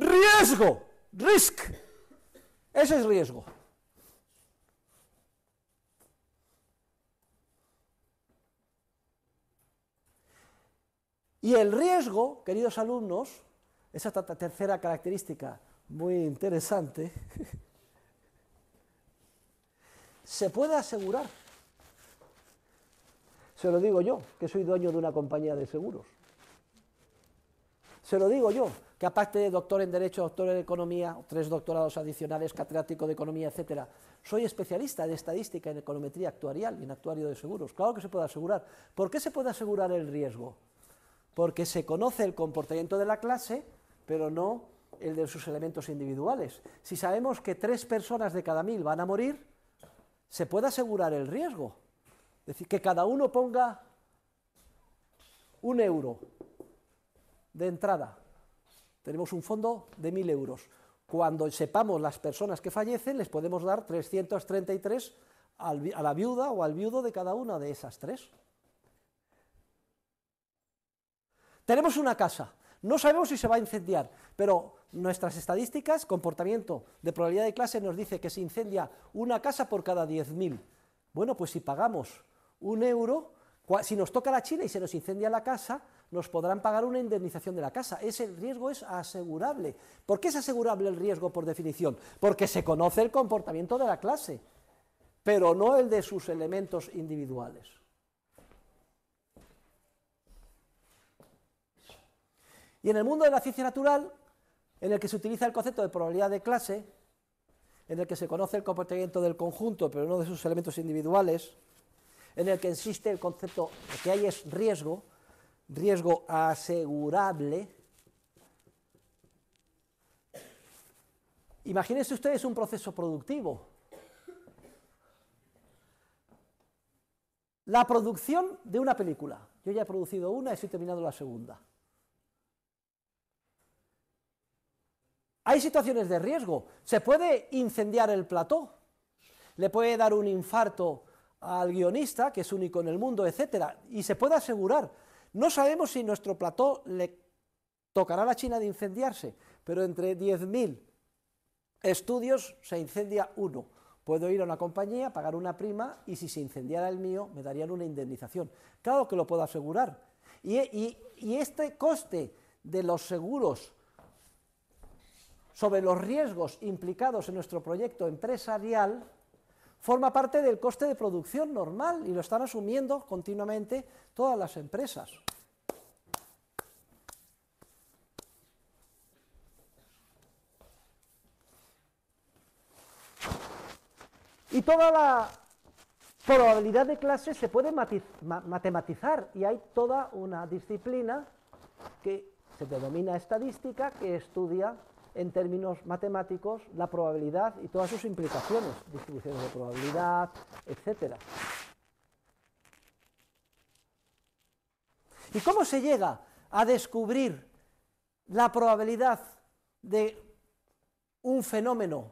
riesgo, risk. Eso es riesgo. Y el riesgo, queridos alumnos, esa tercera característica, muy interesante, *laughs* se puede asegurar. Se lo digo yo, que soy dueño de una compañía de seguros. Se lo digo yo, que aparte de doctor en Derecho, doctor en Economía, tres doctorados adicionales, catedrático de Economía, etcétera, soy especialista de estadística, en econometría actuarial y en actuario de seguros. Claro que se puede asegurar. ¿Por qué se puede asegurar el riesgo? Porque se conoce el comportamiento de la clase pero no el de sus elementos individuales. Si sabemos que tres personas de cada mil van a morir, se puede asegurar el riesgo. Es decir, que cada uno ponga un euro de entrada. Tenemos un fondo de mil euros. Cuando sepamos las personas que fallecen, les podemos dar 333 a la viuda o al viudo de cada una de esas tres. Tenemos una casa. No sabemos si se va a incendiar, pero nuestras estadísticas, comportamiento de probabilidad de clase nos dice que se incendia una casa por cada 10.000. Bueno, pues si pagamos un euro, si nos toca la China y se nos incendia la casa, nos podrán pagar una indemnización de la casa. Ese riesgo es asegurable. ¿Por qué es asegurable el riesgo por definición? Porque se conoce el comportamiento de la clase, pero no el de sus elementos individuales. Y en el mundo de la ciencia natural, en el que se utiliza el concepto de probabilidad de clase, en el que se conoce el comportamiento del conjunto, pero no de sus elementos individuales, en el que existe el concepto de que hay es riesgo, riesgo asegurable. Imagínense ustedes un proceso productivo. La producción de una película. Yo ya he producido una y estoy terminando la segunda. Hay situaciones de riesgo. Se puede incendiar el plató. Le puede dar un infarto al guionista, que es único en el mundo, etcétera, y se puede asegurar. No sabemos si nuestro plató le tocará a la China de incendiarse, pero entre 10.000 estudios se incendia uno. Puedo ir a una compañía, pagar una prima y si se incendiara el mío me darían una indemnización. Claro que lo puedo asegurar. Y, y este coste de los seguros sobre los riesgos implicados en nuestro proyecto empresarial forma parte del coste de producción normal y lo están asumiendo continuamente todas las empresas. Y toda la probabilidad de clase se puede matematizar y hay toda una disciplina que se denomina estadística que estudia en términos matemáticos la probabilidad y todas sus implicaciones, distribuciones de probabilidad, etc. ¿Y cómo se llega a descubrir la probabilidad de un fenómeno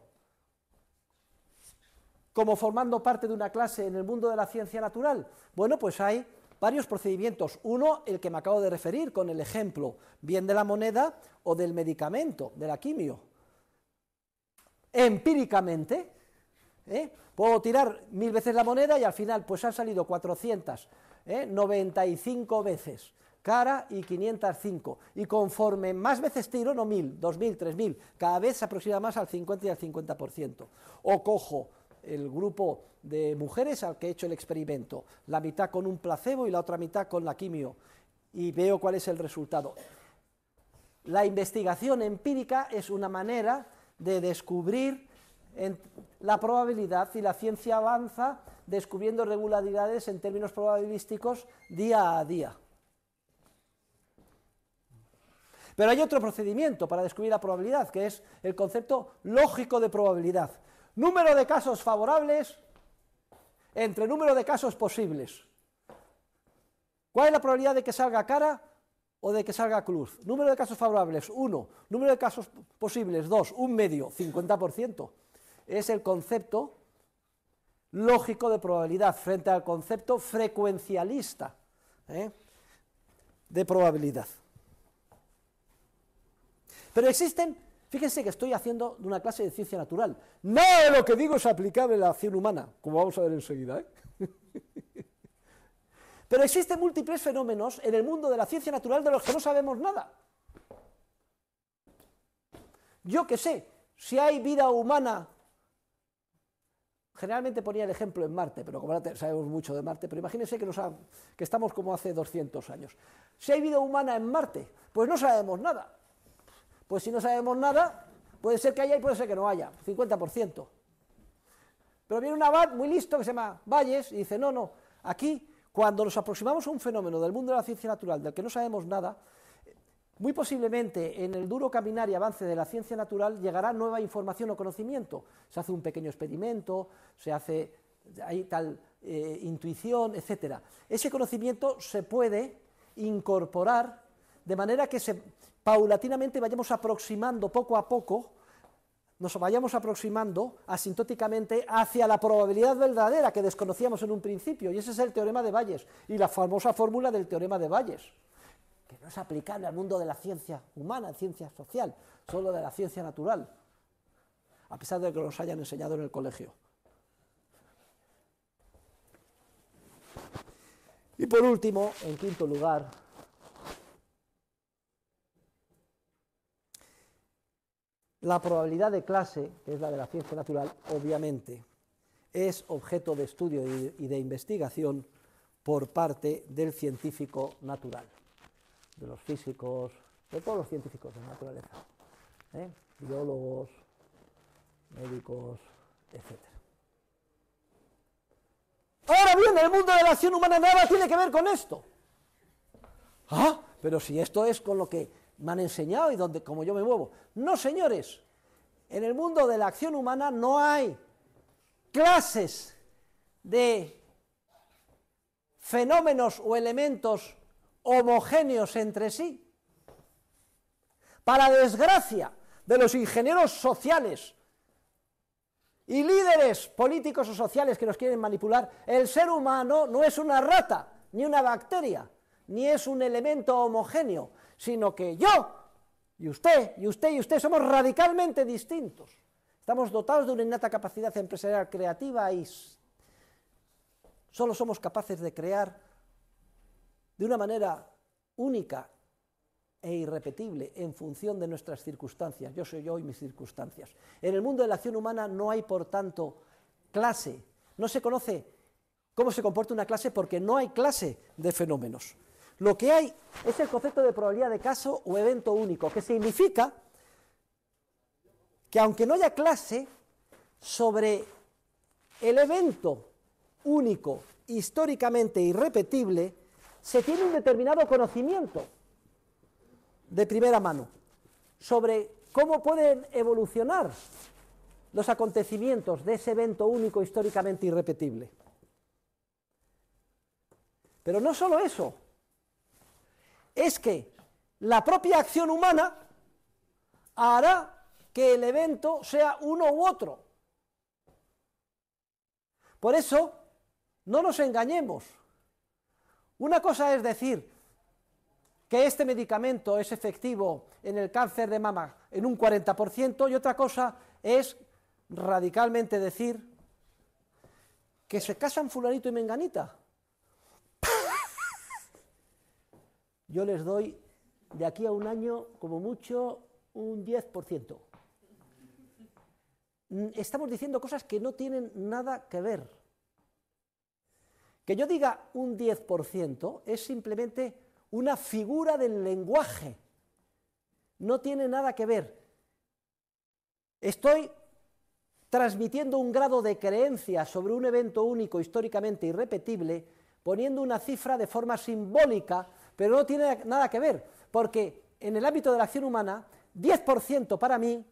como formando parte de una clase en el mundo de la ciencia natural? Bueno, pues hay varios procedimientos. Uno, el que me acabo de referir con el ejemplo, bien de la moneda o del medicamento, de la quimio. Empíricamente, ¿eh? puedo tirar mil veces la moneda y al final pues han salido 400, ¿eh? veces cara y 505. Y conforme más veces tiro, no mil, dos mil, tres mil, cada vez se aproxima más al 50 y al 50%. O cojo el grupo de mujeres al que he hecho el experimento, la mitad con un placebo y la otra mitad con la quimio, y veo cuál es el resultado. La investigación empírica es una manera de descubrir la probabilidad y la ciencia avanza descubriendo regularidades en términos probabilísticos día a día. Pero hay otro procedimiento para descubrir la probabilidad, que es el concepto lógico de probabilidad. Número de casos favorables entre número de casos posibles. ¿Cuál es la probabilidad de que salga cara o de que salga cruz? Número de casos favorables, 1. Número de casos posibles, 2. Un medio, 50%. Es el concepto lógico de probabilidad frente al concepto frecuencialista ¿eh? de probabilidad. Pero existen Fíjense que estoy haciendo una clase de ciencia natural. No de lo que digo es aplicable a la acción humana, como vamos a ver enseguida. ¿eh? *laughs* Pero existen múltiples fenómenos en el mundo de la ciencia natural de los que no sabemos nada. Yo que sé, si hay vida humana, generalmente ponía el ejemplo en Marte, pero como sabemos mucho de Marte, pero imagínense que, que estamos como hace 200 años. Si hay vida humana en Marte, pues no sabemos nada. Pues si no sabemos nada, puede ser que haya y puede ser que no haya, 50%. Pero viene un abad muy listo que se llama Valles y dice, no, no, aquí cuando nos aproximamos a un fenómeno del mundo de la ciencia natural del que no sabemos nada, muy posiblemente en el duro caminar y avance de la ciencia natural llegará nueva información o conocimiento. Se hace un pequeño experimento, se hace hay tal eh, intuición, etc. Ese conocimiento se puede incorporar de manera que se, paulatinamente vayamos aproximando poco a poco, nos vayamos aproximando asintóticamente hacia la probabilidad verdadera que desconocíamos en un principio, y ese es el teorema de Bayes, y la famosa fórmula del teorema de Bayes, que no es aplicable al mundo de la ciencia humana, ciencia social, solo de la ciencia natural, a pesar de que nos hayan enseñado en el colegio. Y por último, en quinto lugar, La probabilidad de clase, que es la de la ciencia natural, obviamente es objeto de estudio y de investigación por parte del científico natural, de los físicos, de todos los científicos de naturaleza, ¿eh? biólogos, médicos, etc. Ahora bien, el mundo de la acción humana nada tiene que ver con esto. Ah, pero si esto es con lo que me han enseñado y donde, como yo me muevo. No, señores, en el mundo de la acción humana no hay clases de fenómenos o elementos homogéneos entre sí. Para desgracia de los ingenieros sociales y líderes políticos o sociales que nos quieren manipular, el ser humano no es una rata, ni una bacteria, ni es un elemento homogéneo sino que yo y usted y usted y usted somos radicalmente distintos. Estamos dotados de una innata capacidad empresarial creativa y solo somos capaces de crear de una manera única e irrepetible en función de nuestras circunstancias. Yo soy yo y mis circunstancias. En el mundo de la acción humana no hay, por tanto, clase. No se conoce cómo se comporta una clase porque no hay clase de fenómenos. Lo que hay es el concepto de probabilidad de caso o evento único, que significa que aunque no haya clase sobre el evento único, históricamente irrepetible, se tiene un determinado conocimiento de primera mano sobre cómo pueden evolucionar los acontecimientos de ese evento único históricamente irrepetible. Pero no solo eso, es que la propia acción humana hará que el evento sea uno u otro. Por eso, no nos engañemos. Una cosa es decir que este medicamento es efectivo en el cáncer de mama en un 40% y otra cosa es radicalmente decir que se casan fulanito y menganita yo les doy de aquí a un año, como mucho, un 10%. Mm, estamos diciendo cosas que no tienen nada que ver. Que yo diga un 10% es simplemente una figura del lenguaje. No tiene nada que ver. Estoy transmitiendo un grado de creencia sobre un evento único históricamente irrepetible, poniendo una cifra de forma simbólica pero no tiene nada que ver, porque en el ámbito de la acción humana, 10% para mí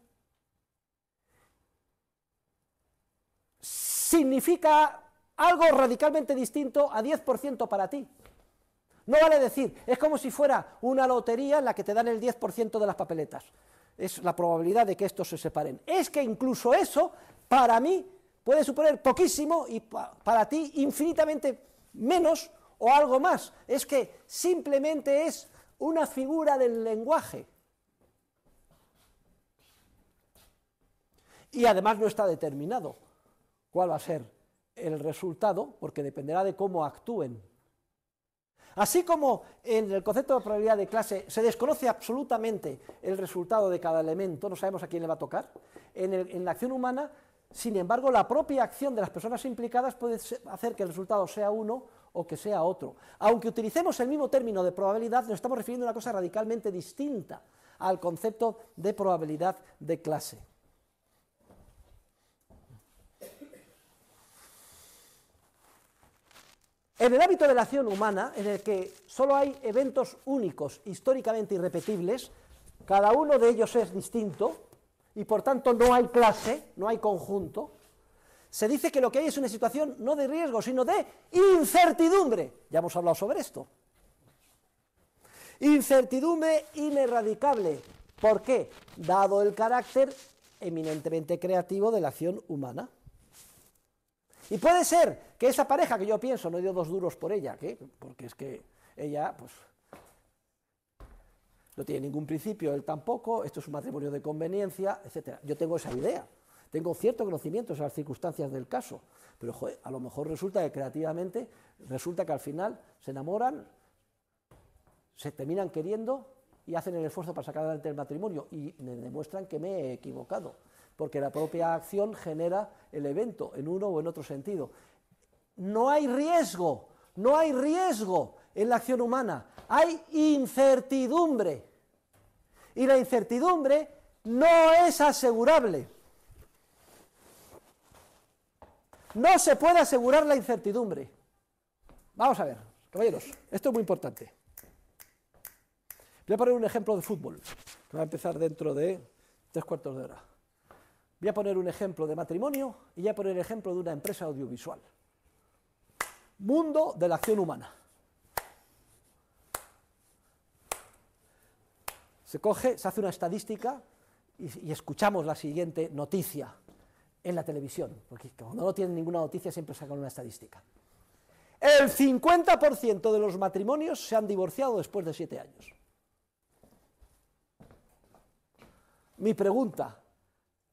significa algo radicalmente distinto a 10% para ti. No vale decir, es como si fuera una lotería en la que te dan el 10% de las papeletas. Es la probabilidad de que estos se separen. Es que incluso eso, para mí, puede suponer poquísimo y para ti infinitamente menos o algo más. Es que simplemente es una figura del lenguaje. Y además no está determinado cuál va a ser el resultado, porque dependerá de cómo actúen. Así como en el concepto de probabilidad de clase se desconoce absolutamente el resultado de cada elemento, no sabemos a quién le va a tocar, en, en la acción humana, sin embargo, la propia acción de las personas implicadas puede hacer que el resultado sea uno o que sea otro. Aunque utilicemos el mismo término de probabilidad, nos estamos refiriendo a una cosa radicalmente distinta al concepto de probabilidad de clase. En el hábito de la acción humana, en el que solo hay eventos únicos, históricamente irrepetibles, cada uno de ellos es distinto y por tanto no hay clase, no hay conjunto, se dice que lo que hay es una situación no de riesgo, sino de incertidumbre. Ya hemos hablado sobre esto. Incertidumbre inerradicable. ¿Por qué? Dado el carácter eminentemente creativo de la acción humana. Y puede ser que esa pareja que yo pienso, no dio dos duros por ella, ¿qué? porque es que ella, pues, no tiene ningún principio, él tampoco, esto es un matrimonio de conveniencia, etc. Yo tengo esa idea. Tengo cierto conocimiento de las circunstancias del caso, pero a lo mejor resulta que creativamente, resulta que al final se enamoran, se terminan queriendo y hacen el esfuerzo para sacar adelante el matrimonio y me demuestran que me he equivocado, porque la propia acción genera el evento en uno o en otro sentido. No hay riesgo, no hay riesgo en la acción humana, hay incertidumbre. Y la incertidumbre no es asegurable. No se puede asegurar la incertidumbre. Vamos a ver, caballeros, esto es muy importante. Voy a poner un ejemplo de fútbol. Va a empezar dentro de tres cuartos de hora. Voy a poner un ejemplo de matrimonio y voy a poner el ejemplo de una empresa audiovisual. Mundo de la acción humana. Se coge, se hace una estadística y escuchamos la siguiente noticia en la televisión, porque cuando no tienen ninguna noticia siempre sacan una estadística. El 50% de los matrimonios se han divorciado después de siete años. Mi pregunta,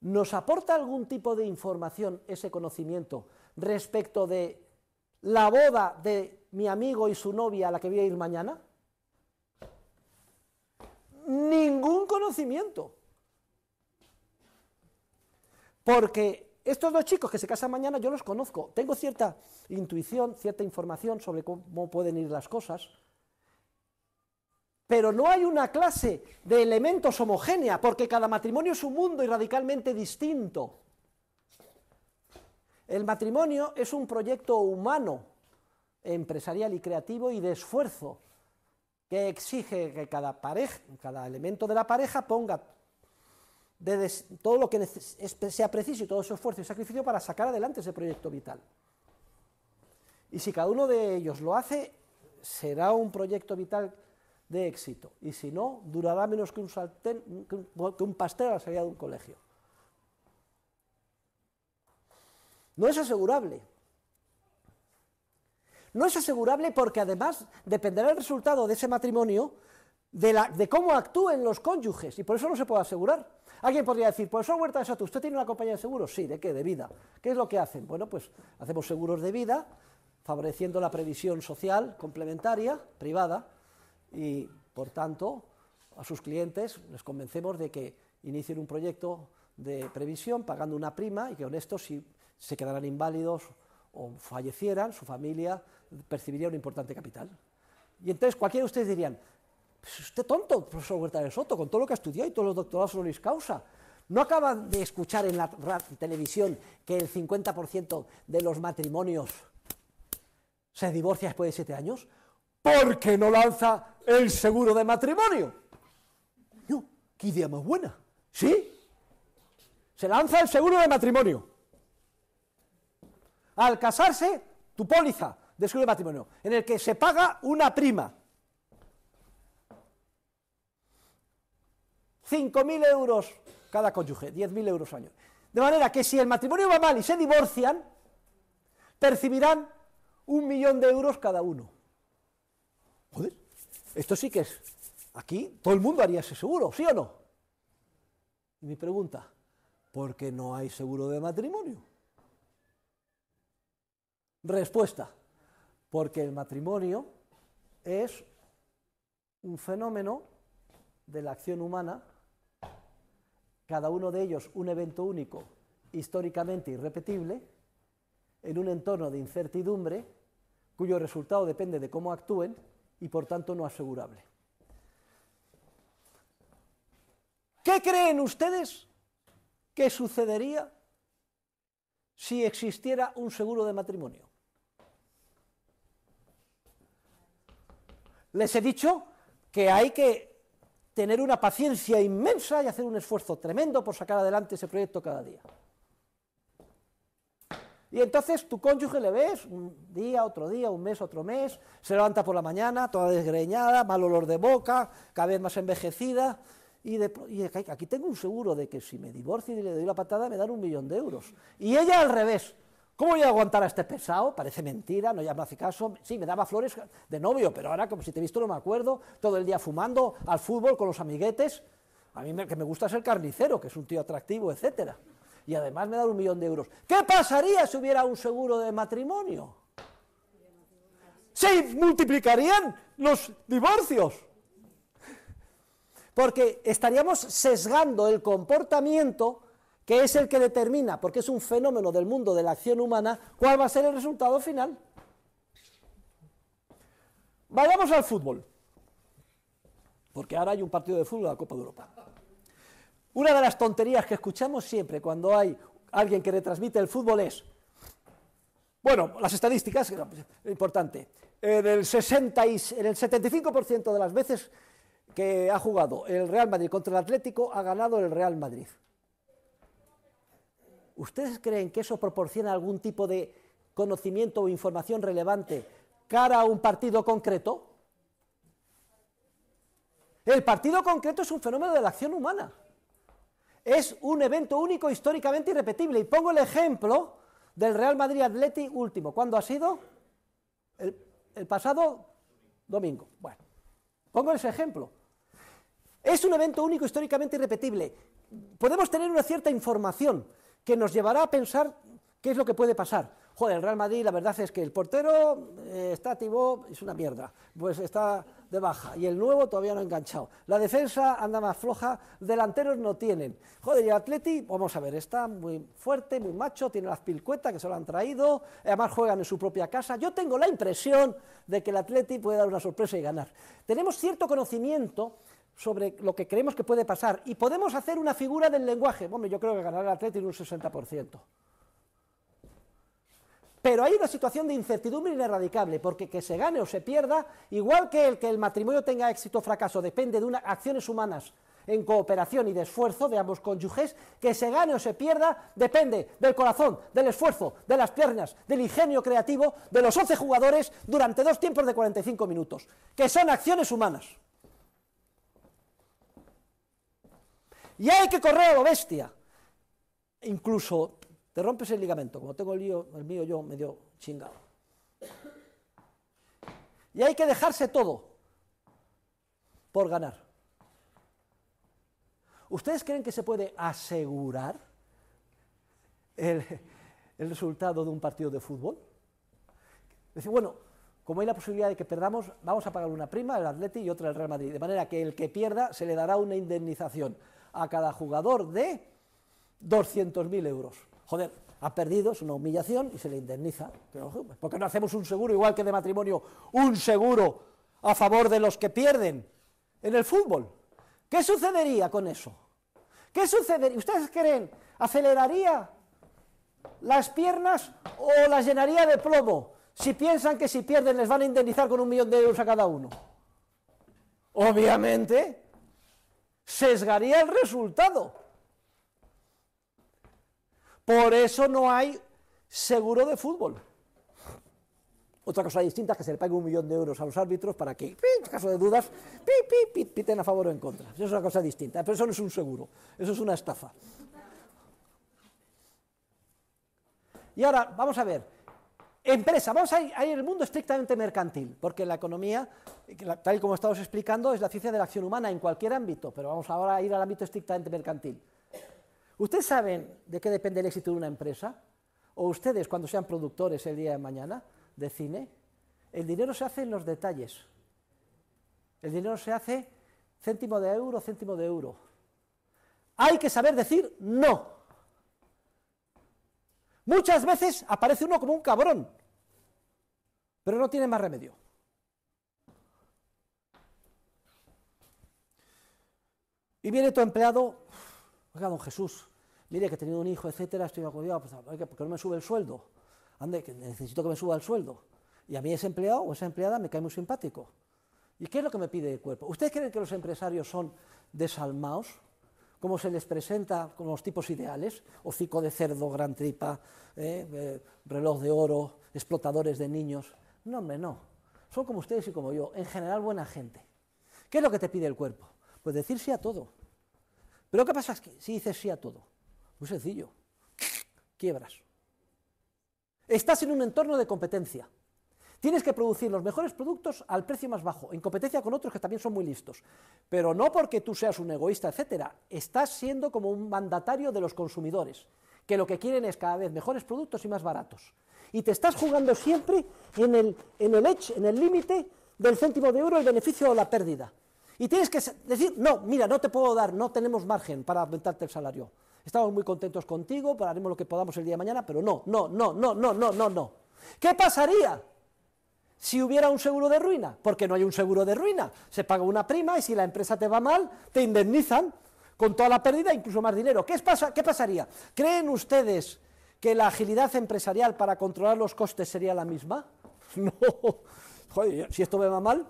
¿nos aporta algún tipo de información ese conocimiento respecto de la boda de mi amigo y su novia a la que voy a ir mañana? Ningún conocimiento. Porque estos dos chicos que se casan mañana yo los conozco, tengo cierta intuición, cierta información sobre cómo pueden ir las cosas, pero no hay una clase de elementos homogénea, porque cada matrimonio es un mundo y radicalmente distinto. El matrimonio es un proyecto humano, empresarial y creativo y de esfuerzo, que exige que cada pareja, cada elemento de la pareja ponga de todo lo que sea preciso y todo su esfuerzo y sacrificio para sacar adelante ese proyecto vital. Y si cada uno de ellos lo hace, será un proyecto vital de éxito. Y si no, durará menos que un, que un, pastel a la salida de un colegio. No es asegurable. No es asegurable porque además dependerá el resultado de ese matrimonio de cómo actúen los cónyuges y por eso no se puede asegurar. Alguien podría decir, pues son Huerta de Soto, ¿usted tiene una compañía de seguros? Sí, ¿de qué? De vida. ¿Qué es lo que hacen? Bueno, pues hacemos seguros de vida, favoreciendo la previsión social complementaria, privada, y por tanto a sus clientes les convencemos de que inicien un proyecto de previsión pagando una prima y que honestos, si se quedaran inválidos o fallecieran, su familia percibiría un importante capital. Y entonces cualquiera de ustedes dirían, pues usted tonto, profesor Huerta de Soto, con todo lo que ha estudiado y todos los doctorados honoris causa. ¿No acaban de escuchar en la televisión que el 50% de los matrimonios se divorcia después de siete años? Porque no lanza el seguro de matrimonio. No, qué idea más buena. ¿Sí? Se lanza el seguro de matrimonio. Al casarse, tu póliza de seguro de matrimonio, en el que se paga una prima 5.000 euros cada cónyuge, 10.000 euros al año. De manera que si el matrimonio va mal y se divorcian, percibirán un millón de euros cada uno. Joder, esto sí que es. Aquí todo el mundo haría ese seguro, ¿sí o no? mi pregunta, ¿por qué no hay seguro de matrimonio? Respuesta, porque el matrimonio es un fenómeno de la acción humana cada uno de ellos un evento único, históricamente irrepetible, en un entorno de incertidumbre cuyo resultado depende de cómo actúen y por tanto no asegurable. ¿Qué creen ustedes que sucedería si existiera un seguro de matrimonio? Les he dicho que hay que tener una paciencia inmensa y hacer un esfuerzo tremendo por sacar adelante ese proyecto cada día. Y entonces tu cónyuge le ves un día, otro día, un mes, otro mes, se levanta por la mañana, toda desgreñada, mal olor de boca, cada vez más envejecida, y, aquí tengo un seguro de que si me divorcio y le doy la patada me dan un millón de euros. Y ella al revés, ¿Cómo voy a aguantar a este pesado? Parece mentira, no ya me hace caso. Sí, me daba flores de novio, pero ahora, como si te he visto, no me acuerdo. Todo el día fumando, al fútbol, con los amiguetes. A mí me, que me gusta ser carnicero, que es un tío atractivo, etcétera. Y además me da un millón de euros. ¿Qué pasaría si hubiera un seguro de matrimonio? Se multiplicarían los divorcios. Porque estaríamos sesgando el comportamiento que es el que determina, porque es un fenómeno del mundo de la acción humana, cuál va a ser el resultado final. Vayamos al fútbol, porque ahora hay un partido de fútbol de la Copa de Europa. Una de las tonterías que escuchamos siempre cuando hay alguien que retransmite el fútbol es, bueno, las estadísticas, importante, eh, en el, en el 75% de las veces que ha jugado el Real Madrid contra el Atlético ha ganado el Real Madrid. ¿ustedes creen que eso proporciona algún tipo de conocimiento o información relevante cara a un partido concreto? El partido concreto es un fenómeno de la acción humana. Es un evento único históricamente irrepetible. Y pongo el ejemplo del Real Madrid Atleti último. ¿Cuándo ha sido? el pasado domingo. Bueno, pongo ese ejemplo. Es un evento único históricamente irrepetible. Podemos tener una cierta información, que nos llevará a pensar qué es lo que puede pasar. Joder, el Real Madrid, la verdad es que el portero eh, está activo, es una mierda, pues está de baja, y el nuevo todavía no ha enganchado. La defensa anda más floja, delanteros no tienen. Joder, y el Atleti, vamos a ver, está muy fuerte, muy macho, tiene las pilcuetas que se lo han traído, además juegan en su propia casa. Yo tengo la impresión de que el Atleti puede dar una sorpresa y ganar. Tenemos cierto conocimiento sobre lo que creemos que puede pasar y podemos hacer una figura del lenguaje. Hombre, yo creo que ganará el Atlético en un 60%. Pero hay una situación de incertidumbre inerradicable, porque que se gane o se pierda, igual que el que el matrimonio tenga éxito o fracaso, depende de unas acciones humanas en cooperación y de esfuerzo de ambos cónyuges, que se gane o se pierda, depende del corazón, del esfuerzo, de las piernas, del ingenio creativo de los 11 jugadores durante dos tiempos de 45 minutos, que son acciones humanas. y hay que correr lo bestia. Incluso te rompes el ligamento, como tengo el, lío, el mío yo medio chingado. Y hay que dejarse todo por ganar. ¿Ustedes creen que se puede asegurar el, resultado de un partido de fútbol? Decir, bueno, como hay la posibilidad de que perdamos, vamos a pagar una prima, el Atleti y otra el Real Madrid, de manera que el que pierda se le dará una indemnización a cada jugador de 200.000 euros. Joder, ha perdido, es una humillación y se le indemniza. Pues, ¿Por qué no hacemos un seguro igual que de matrimonio? Un seguro a favor de los que pierden en el fútbol. ¿Qué sucedería con eso? ¿Qué sucedería? ¿Ustedes creen? ¿Aceleraría las piernas o las llenaría de plomo? Si piensan que si pierden les van a indemnizar con un millón de euros a cada uno. Obviamente, sesgaría el resultado. Por eso no hay seguro de fútbol. Otra cosa distinta es que se le pague un millón de euros a los árbitros para que, en caso de dudas, piten a favor o en contra. Eso es una cosa distinta. Pero eso no es un seguro, eso es una estafa. Y ahora, vamos a ver, Empresa, vamos a ir, al mundo estrictamente mercantil, porque la economía, tal y como estamos explicando, es la ciencia de la acción humana en cualquier ámbito, pero vamos ahora a ir al ámbito estrictamente mercantil. ¿Ustedes saben de qué depende el éxito de una empresa? ¿O ustedes, cuando sean productores el día de mañana de cine? El dinero se hace en los detalles. El dinero se hace céntimo de euro, céntimo de euro. Hay que saber decir no. Muchas veces aparece uno como un cabrón, pero no tiene más remedio. Y viene tu empleado, oiga, don Jesús, mire que he tenido un hijo, etcétera, estoy acudido, porque pues, no me sube el sueldo. Ande, que necesito que me suba el sueldo. Y a mí ese empleado o esa empleada me cae muy simpático. ¿Y qué es lo que me pide el cuerpo? ¿Ustedes creen que los empresarios son desalmados? cómo se les presenta con los tipos ideales, hocico de cerdo, gran tripa, ¿eh? Eh, reloj de oro, explotadores de niños. No, hombre, no. Son como ustedes y como yo, en general buena gente. ¿Qué es lo que te pide el cuerpo? Pues decir sí a todo. Pero ¿qué pasa si dices sí a todo? Muy sencillo. Quiebras. Estás en un entorno de competencia. Tienes que producir los mejores productos al precio más bajo, en competencia con otros que también son muy listos. Pero no porque tú seas un egoísta, etcétera. Estás siendo como un mandatario de los consumidores, que lo que quieren es cada vez mejores productos y más baratos. Y te estás jugando siempre en el en el edge, en el límite del céntimo de euro el beneficio o la pérdida. Y tienes que decir, no, mira, no te puedo dar, no tenemos margen para aumentarte el salario. Estamos muy contentos contigo, haremos lo que podamos el día de mañana, pero no, no, no, no, no, no, no, no. ¿Qué pasaría si hubiera un seguro de ruina, porque no hay un seguro de ruina, se paga una prima y si la empresa te va mal, te indemnizan con toda la pérdida, incluso más dinero. ¿Qué, pasa, qué pasaría? ¿Creen ustedes que la agilidad empresarial para controlar los costes sería la misma? *laughs* No, si esto me va mal,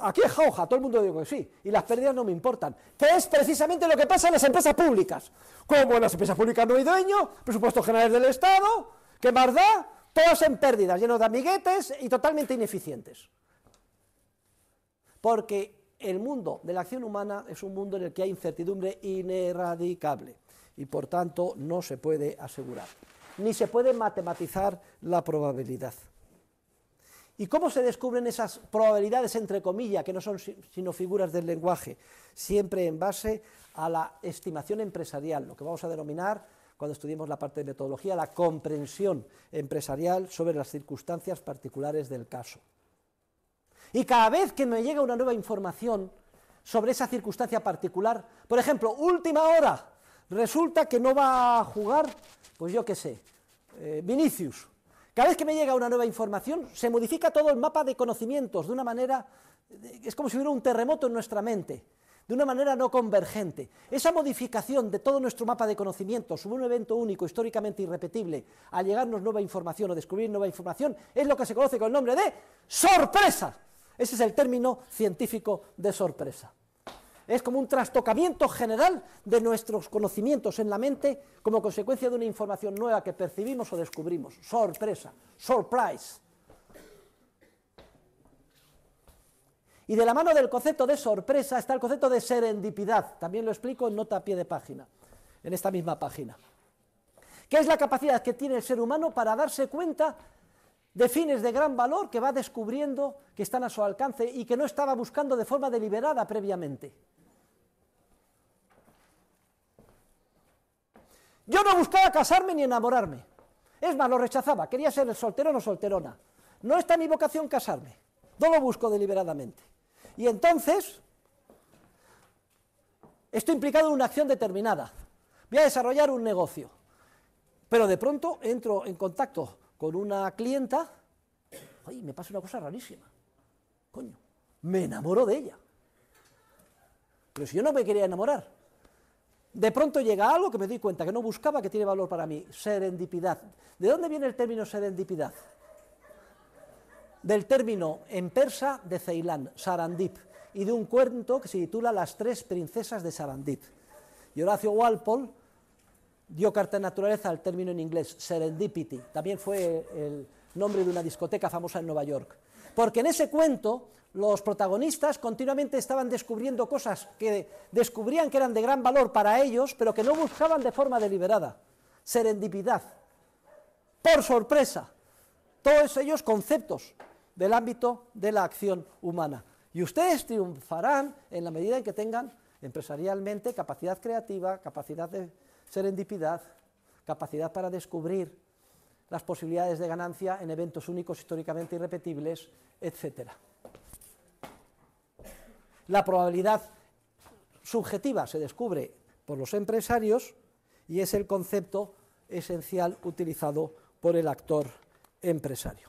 aquí es jauja, todo el mundo digo que sí, y las pérdidas no me importan, que es precisamente lo que pasa en las empresas públicas. Como en las empresas públicas no hay dueño, presupuesto general del Estado, ¿qué más da? todos en pérdidas, llenos de amiguetes y totalmente ineficientes. Porque el mundo de la acción humana es un mundo en el que hay incertidumbre inerradicable y por tanto no se puede asegurar, ni se puede matematizar la probabilidad. ¿Y cómo se descubren esas probabilidades, entre comillas, que no son sino figuras del lenguaje? Siempre en base a la estimación empresarial, lo que vamos a denominar cuando estudiemos la parte de metodología, la comprensión empresarial sobre las circunstancias particulares del caso. Y cada vez que me llega una nueva información sobre esa circunstancia particular, por ejemplo, última hora, resulta que no va a jugar, pues yo qué sé, eh, Vinicius. Cada vez que me llega una nueva información, se modifica todo el mapa de conocimientos de una manera, es como si hubiera un terremoto en nuestra mente de una manera no convergente. Esa modificación de todo nuestro mapa de conocimiento sobre un evento único, históricamente irrepetible, al llegarnos nueva información o descubrir nueva información, es lo que se conoce con el nombre de sorpresa. Ese es el término científico de sorpresa. Es como un trastocamiento general de nuestros conocimientos en la mente como consecuencia de una información nueva que percibimos o descubrimos. Sorpresa, surprise. Y de la mano del concepto de sorpresa está el concepto de serendipidad. También lo explico en nota a pie de página, en esta misma página. Que es la capacidad que tiene el ser humano para darse cuenta de fines de gran valor que va descubriendo que están a su alcance y que no estaba buscando de forma deliberada previamente. Yo no buscaba casarme ni enamorarme. Es más, lo rechazaba. Quería ser el soltero o solterona. No está mi vocación casarme. No lo busco deliberadamente. Y entonces, estoy implicado en una acción determinada. Voy a desarrollar un negocio. Pero de pronto entro en contacto con una clienta. Ay, me pasa una cosa rarísima. Coño, me enamoro de ella. Pero si yo no me quería enamorar. De pronto llega algo que me doy cuenta que no buscaba, que tiene valor para mí. Serendipidad. ¿De dónde viene el término serendipidad? del término en persa de Ceilán, Sarandip, y de un cuento que se titula Las tres princesas de Sarandip. Y Horacio Walpole dio carta de naturaleza al término en inglés, serendipity, también fue el nombre de una discoteca famosa en Nueva York. Porque en ese cuento los protagonistas continuamente estaban descubriendo cosas que descubrían que eran de gran valor para ellos, pero que no buscaban de forma deliberada. Serendipidad. Por sorpresa. Todos ellos conceptos del ámbito de la acción humana. Y ustedes triunfarán en la medida en que tengan empresarialmente capacidad creativa, capacidad de serendipidad, capacidad para descubrir las posibilidades de ganancia en eventos únicos históricamente irrepetibles, etc. La probabilidad subjetiva se descubre por los empresarios y es el concepto esencial utilizado por el actor empresario.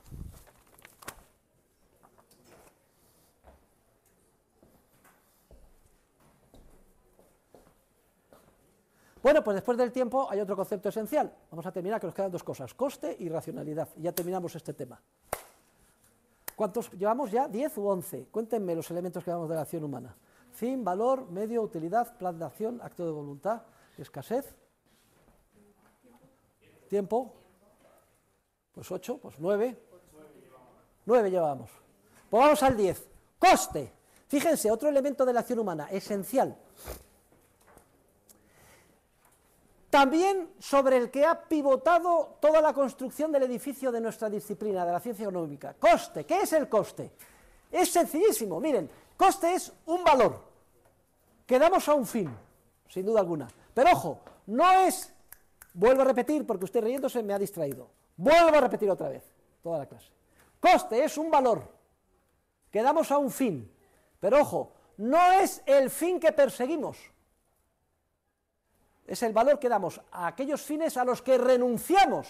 Bueno, pues después del tiempo hay otro concepto esencial. Vamos a terminar, que nos quedan dos cosas, coste y racionalidad. Y ya terminamos este tema. ¿Cuántos llevamos ya? ¿10 u 11? Cuéntenme los elementos que llevamos de la acción humana. Fin, valor, medio, utilidad, plan de acción, acto de voluntad, escasez, tiempo, pues 8, pues 9. 9 llevamos. Pues vamos al 10. Coste. Fíjense, otro elemento de la acción humana, esencial. También sobre el que ha pivotado toda la construcción del edificio de nuestra disciplina, de la ciencia económica. Coste. ¿Qué es el coste? Es sencillísimo. Miren, coste es un valor quedamos a un fin, sin duda alguna. Pero ojo, no es, vuelvo a repetir porque usted riéndose me ha distraído, vuelvo a repetir otra vez, toda la clase. Coste es un valor quedamos a un fin, pero ojo, no es el fin que perseguimos es el valor que damos a aquellos fines a los que renunciamos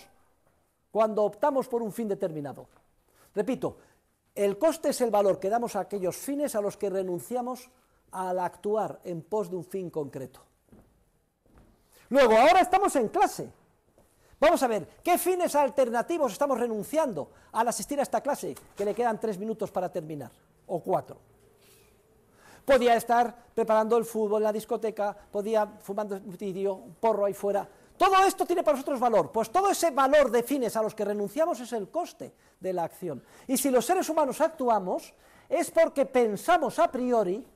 cuando optamos por un fin determinado. Repito, el coste es el valor que damos a aquellos fines a los que renunciamos al actuar en pos de un fin concreto. Luego, ahora estamos en clase. Vamos a ver, ¿qué fines alternativos estamos renunciando al asistir a esta clase? Que le quedan tres minutos para terminar, o cuatro podía estar preparando el fútbol en la discoteca, podía fumando un porro ahí fuera. Todo esto tiene para nosotros valor, pues todo ese valor de fines a los que renunciamos es el coste de la acción. Y si los seres humanos actuamos, es porque pensamos a priori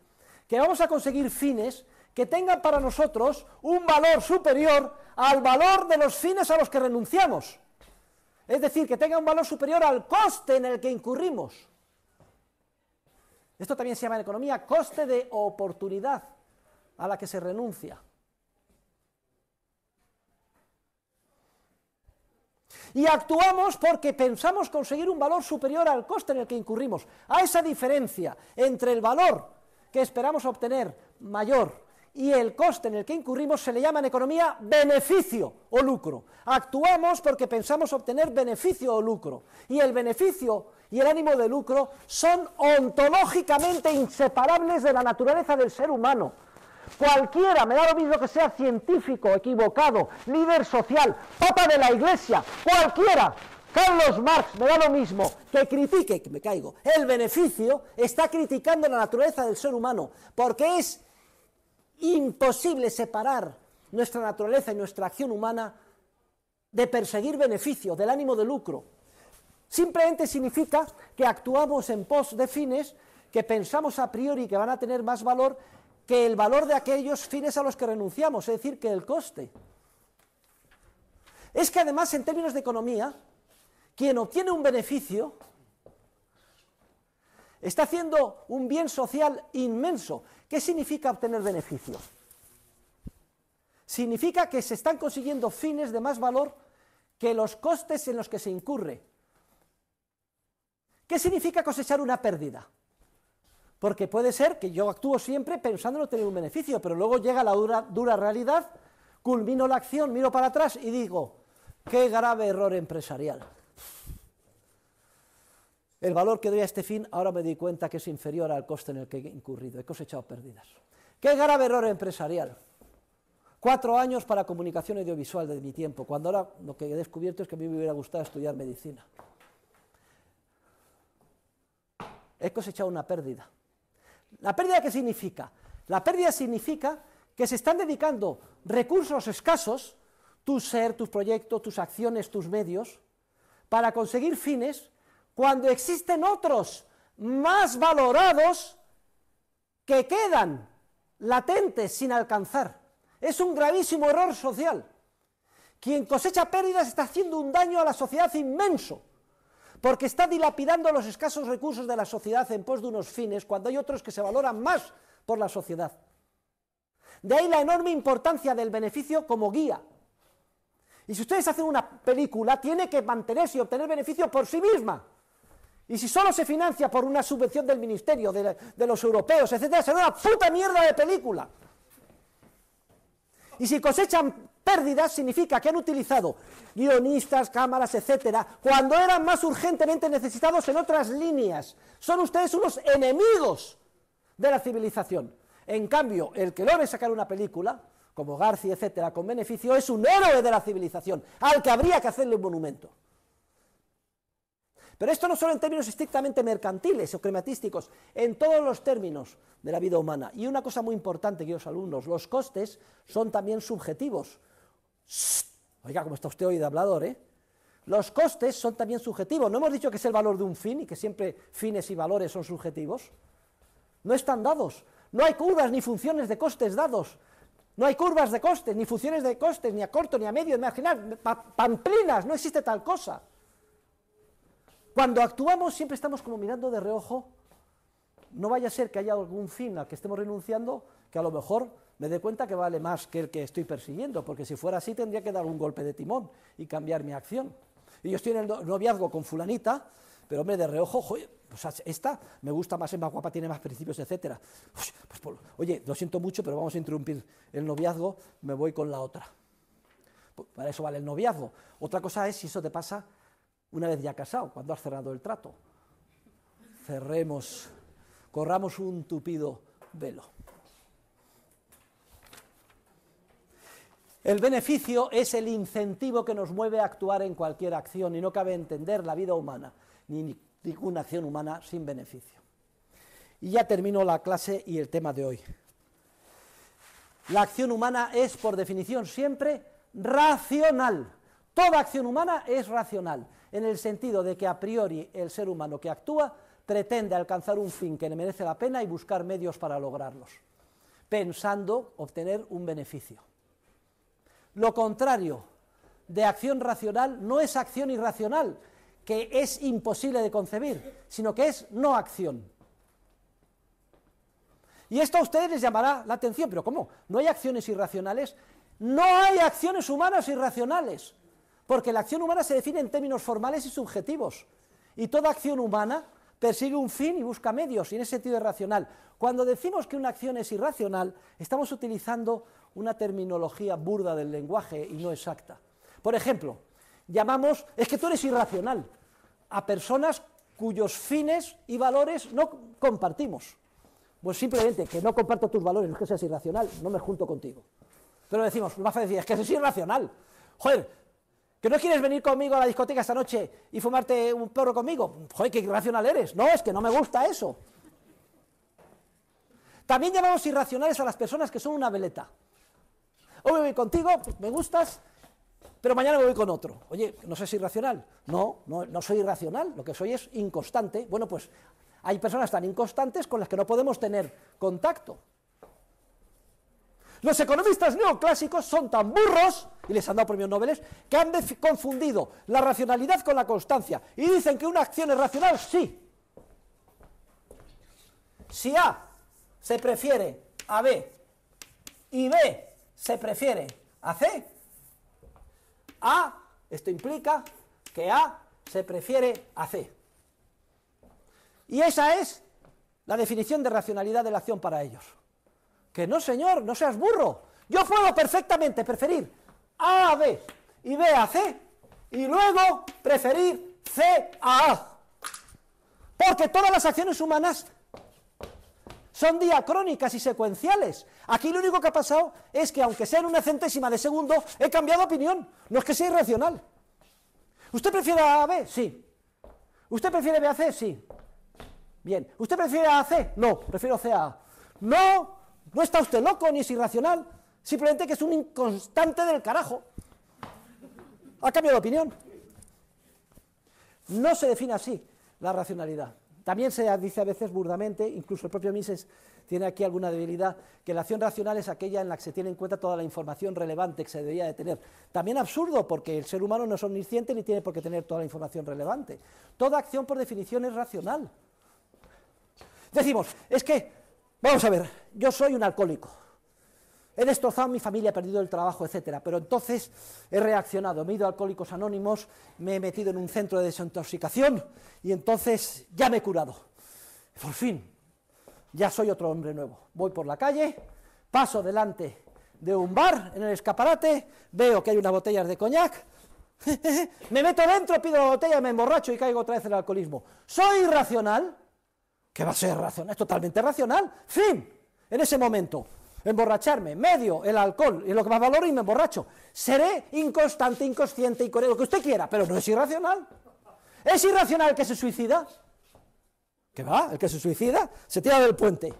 que vamos a conseguir fines que tengan para nosotros un valor superior al valor de los fines a los que renunciamos. Es decir, que tenga un valor superior al coste en el que incurrimos. Esto también se llama en economía coste de oportunidad a la que se renuncia. Y actuamos porque pensamos conseguir un valor superior al coste en el que incurrimos, a esa diferencia entre el valor que esperamos obtener mayor y el coste en el que incurrimos se le llama en economía beneficio o lucro. Actuamos porque pensamos obtener beneficio o lucro. Y el beneficio y el ánimo de lucro son ontológicamente inseparables de la naturaleza del ser humano. Cualquiera, me da lo mismo que sea científico, equivocado, líder social, papa de la iglesia, cualquiera, Carlos Marx, me da lo mismo, que critique, que me caigo, el beneficio está criticando la naturaleza del ser humano, porque es imposible separar nuestra naturaleza y nuestra acción humana de perseguir beneficio, del ánimo de lucro. Simplemente significa que actuamos en pos de fines que pensamos a priori que van a tener más valor que el valor de aquellos fines a los que renunciamos, es decir, que el coste. Es que además en términos de economía, quien obtiene un beneficio está haciendo un bien social inmenso. ¿Qué significa obtener beneficio? Significa que se están consiguiendo fines de más valor que los costes en los que se incurre. ¿Qué significa cosechar una pérdida? Porque puede ser que yo actúo siempre pensando en obtener un beneficio, pero luego llega la dura, realidad, culmino la acción, miro para atrás y digo, qué grave error empresarial. El valor que doy a este fin ahora me doy cuenta que es inferior al coste en el que he incurrido, he cosechado pérdidas. Qué grave error empresarial. Cuatro años para comunicación audiovisual de mi tiempo, cuando ahora lo que he descubierto es que a mí me hubiera gustado estudiar medicina. He cosechado una pérdida. ¿La pérdida qué significa? La pérdida significa que se están dedicando recursos escasos, tu ser, tus proyectos, tus acciones, tus medios, para conseguir fines cuando existen otros más valorados que quedan latentes sin alcanzar. Es un gravísimo error social. Quien cosecha pérdidas está haciendo un daño a la sociedad inmenso porque está dilapidando los escasos recursos de la sociedad en pos de unos fines cuando hay otros que se valoran más por la sociedad. De ahí la enorme importancia del beneficio como guía. Y si ustedes hacen una película, tiene que mantenerse y obtener beneficio por sí misma. Y si solo se financia por una subvención del ministerio, de, los europeos, etcétera, será una puta mierda de película. Y si cosechan Pérdidas significa que han utilizado guionistas, cámaras, etcétera, cuando eran más urgentemente necesitados en otras líneas. Son ustedes unos enemigos de la civilización. En cambio, el que logre sacar una película, como García, etcétera, con beneficio, es un héroe de la civilización, al que habría que hacerle un monumento. Pero esto no solo en términos estrictamente mercantiles o crematísticos, en todos los términos de la vida humana. Y una cosa muy importante, queridos alumnos, los costes son también subjetivos Oiga, como está usted hoy de hablador, ¿eh? Los costes son también subjetivos. No hemos dicho que es el valor de un fin y que siempre fines y valores son subjetivos. No están dados. No hay curvas ni funciones de costes dados. No hay curvas de costes, ni funciones de costes, ni a corto, ni a medio, Imaginar, pamplinas, no existe tal cosa. Cuando actuamos siempre estamos como mirando de reojo. No vaya a ser que haya algún fin al que estemos renunciando que a lo mejor me dé cuenta que vale más que el que estoy persiguiendo, porque si fuera así tendría que dar un golpe de timón y cambiar mi acción. Y yo estoy en el noviazgo con fulanita, pero me de reojo, joder, pues esta me gusta más, es más guapa, tiene más principios, etc. Pues oye, lo siento mucho, pero vamos a interrumpir el noviazgo, me voy con la otra. Pues para eso vale el noviazgo. Otra cosa es si eso te pasa una vez ya casado, cuando has cerrado el trato. Cerremos, corramos un tupido velo. El beneficio es el incentivo que nos mueve a actuar en cualquier acción y no cabe entender la vida humana, ni ninguna acción humana sin beneficio. Y ya termino la clase y el tema de hoy. La acción humana es, por definición, siempre racional. Toda acción humana es racional, en el sentido de que a priori el ser humano que actúa pretende alcanzar un fin que le merece la pena y buscar medios para lograrlos, pensando obtener un beneficio. Lo contrario de acción racional no es acción irracional, que es imposible de concebir, sino que es no acción. Y esto a ustedes les llamará la atención, pero ¿cómo? ¿No hay acciones irracionales? No hay acciones humanas irracionales, porque la acción humana se define en términos formales y subjetivos. Y toda acción humana persigue un fin y busca medios, y en ese sentido es racional. Cuando decimos que una acción es irracional, estamos utilizando una terminología burda del lenguaje y no exacta. Por ejemplo, llamamos, es que tú eres irracional, a personas cuyos fines y valores no compartimos. Pues simplemente que no comparto tus valores, no es que seas irracional, no me junto contigo. Pero decimos, más fácil es que es irracional. Joder, ¿Que no quieres venir conmigo a la discoteca esta noche y fumarte un perro conmigo? Joder, qué irracional eres. No, es que no me gusta eso. También llamamos irracionales a las personas que son una veleta. Hoy me voy contigo, me gustas, pero mañana me voy con otro. Oye, ¿no sé es irracional? no, no soy irracional, lo que soy es inconstante. Bueno, pues hay personas tan inconstantes con las que no podemos tener contacto. Los economistas neoclásicos son tan burros, y les han dado premios Nobel, que han confundido la racionalidad con la constancia. Y dicen que una acción es racional, sí. Si A se prefiere a B y B se prefiere a C, A, esto implica que A se prefiere a C. Y esa es la definición de racionalidad de la acción para ellos. Que no, señor, no seas burro. Yo puedo perfectamente preferir A a B y B a C y luego preferir C a A. Porque todas las acciones humanas son diacrónicas y secuenciales. Aquí lo único que ha pasado es que, aunque sea en una centésima de segundo, he cambiado opinión. No es que sea irracional. ¿Usted prefiere A a B? Sí. ¿Usted prefiere B a C? Sí. Bien. ¿Usted prefiere A a C? No, prefiero C a A. No, no está usted loco ni es irracional, simplemente que es un inconstante del carajo. Ha cambiado de opinión. No se define así la racionalidad. También se dice a veces burdamente, incluso el propio Mises tiene aquí alguna debilidad, que la acción racional es aquella en la que se tiene en cuenta toda la información relevante que se debería de tener. También absurdo, porque el ser humano no es omnisciente ni tiene por qué tener toda la información relevante. Toda acción, por definición, es racional. Decimos, es que Vamos a ver, yo soy un alcohólico. He destrozado mi familia, he perdido el trabajo, etcétera. Pero entonces he reaccionado, me he ido a Alcohólicos Anónimos, me he metido en un centro de desintoxicación y entonces ya me he curado. Por fin, ya soy otro hombre nuevo. Voy por la calle, paso delante de un bar en el escaparate, veo que hay unas botellas de coñac, *laughs* me meto dentro, pido la botella, me emborracho y caigo otra vez en el alcoholismo. ¿Soy irracional? ¿Qué va a ser racional? Es totalmente racional. Fin. En ese momento, emborracharme, medio, el alcohol, y lo que más valoro y me emborracho. Seré inconstante, inconsciente y con lo que usted quiera, pero no es irracional. ¿Es irracional el que se suicida? ¿Qué va? El que se suicida se tira del puente.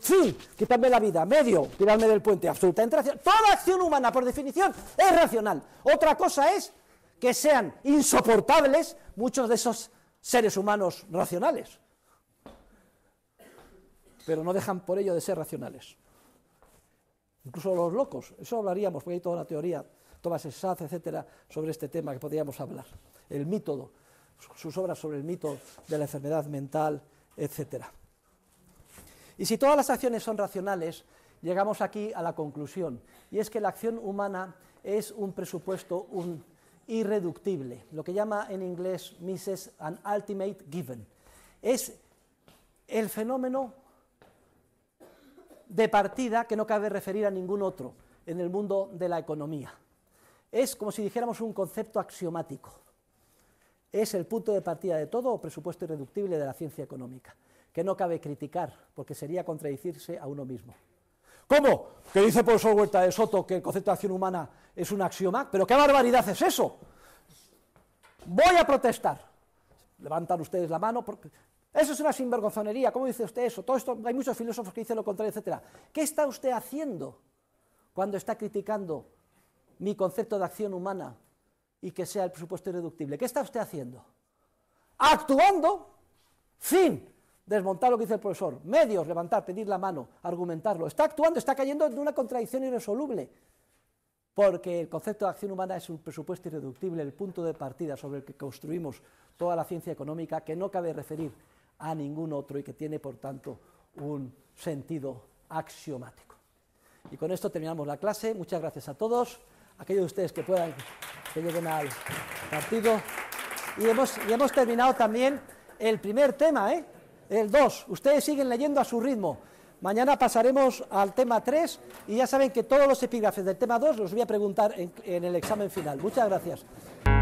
fin, quitarme la vida. Medio, tirarme del puente. Absolutamente racional. Toda acción humana, por definición, es racional. Otra cosa es que sean insoportables muchos de esos seres humanos racionales pero no dejan por ello de ser racionales. Incluso los locos, eso hablaríamos, porque hay toda una teoría, Thomas Sass, etcétera, sobre este tema que podríamos hablar. El mito, sus obras sobre el mito de la enfermedad mental, etcétera. Y si todas las acciones son racionales, llegamos aquí a la conclusión, y es que la acción humana es un presupuesto irreductible, lo que llama en inglés Mrs. an ultimate given. Es el fenómeno de partida que no cabe referir a ningún otro en el mundo de la economía. Es como si dijéramos un concepto axiomático. Es el punto de partida de todo presupuesto irreductible de la ciencia económica, que no cabe criticar, porque sería contradicirse a uno mismo. ¿Cómo? Que dice por su vuelta de Soto que el concepto de acción humana es un axioma, pero qué barbaridad es eso. Voy a protestar. Levantan ustedes la mano porque eso es una sinvergonzonería. ¿Cómo dice usted eso? Todo esto, hay muchos filósofos que dicen lo contrario, etcétera. ¿Qué está usted haciendo cuando está criticando mi concepto de acción humana y que sea el presupuesto irreductible? ¿Qué está usted haciendo? Actuando sin desmontar lo que dice el profesor, medios, levantar, pedir la mano, argumentarlo. Está actuando, está cayendo en una contradicción irresoluble porque el concepto de acción humana es un presupuesto irreductible, el punto de partida sobre el que construimos toda la ciencia económica, que no cabe referir a ningún otro y que tiene, por tanto, un sentido axiomático. Y con esto terminamos la clase. Muchas gracias a todos, aquellos de ustedes que puedan, que lleguen al partido. Y hemos, hemos terminado también el primer tema, ¿eh? el 2. Ustedes siguen leyendo a su ritmo. Mañana pasaremos al tema 3 y ya saben que todos los epígrafes del tema 2 los voy a preguntar en el examen final. Muchas gracias.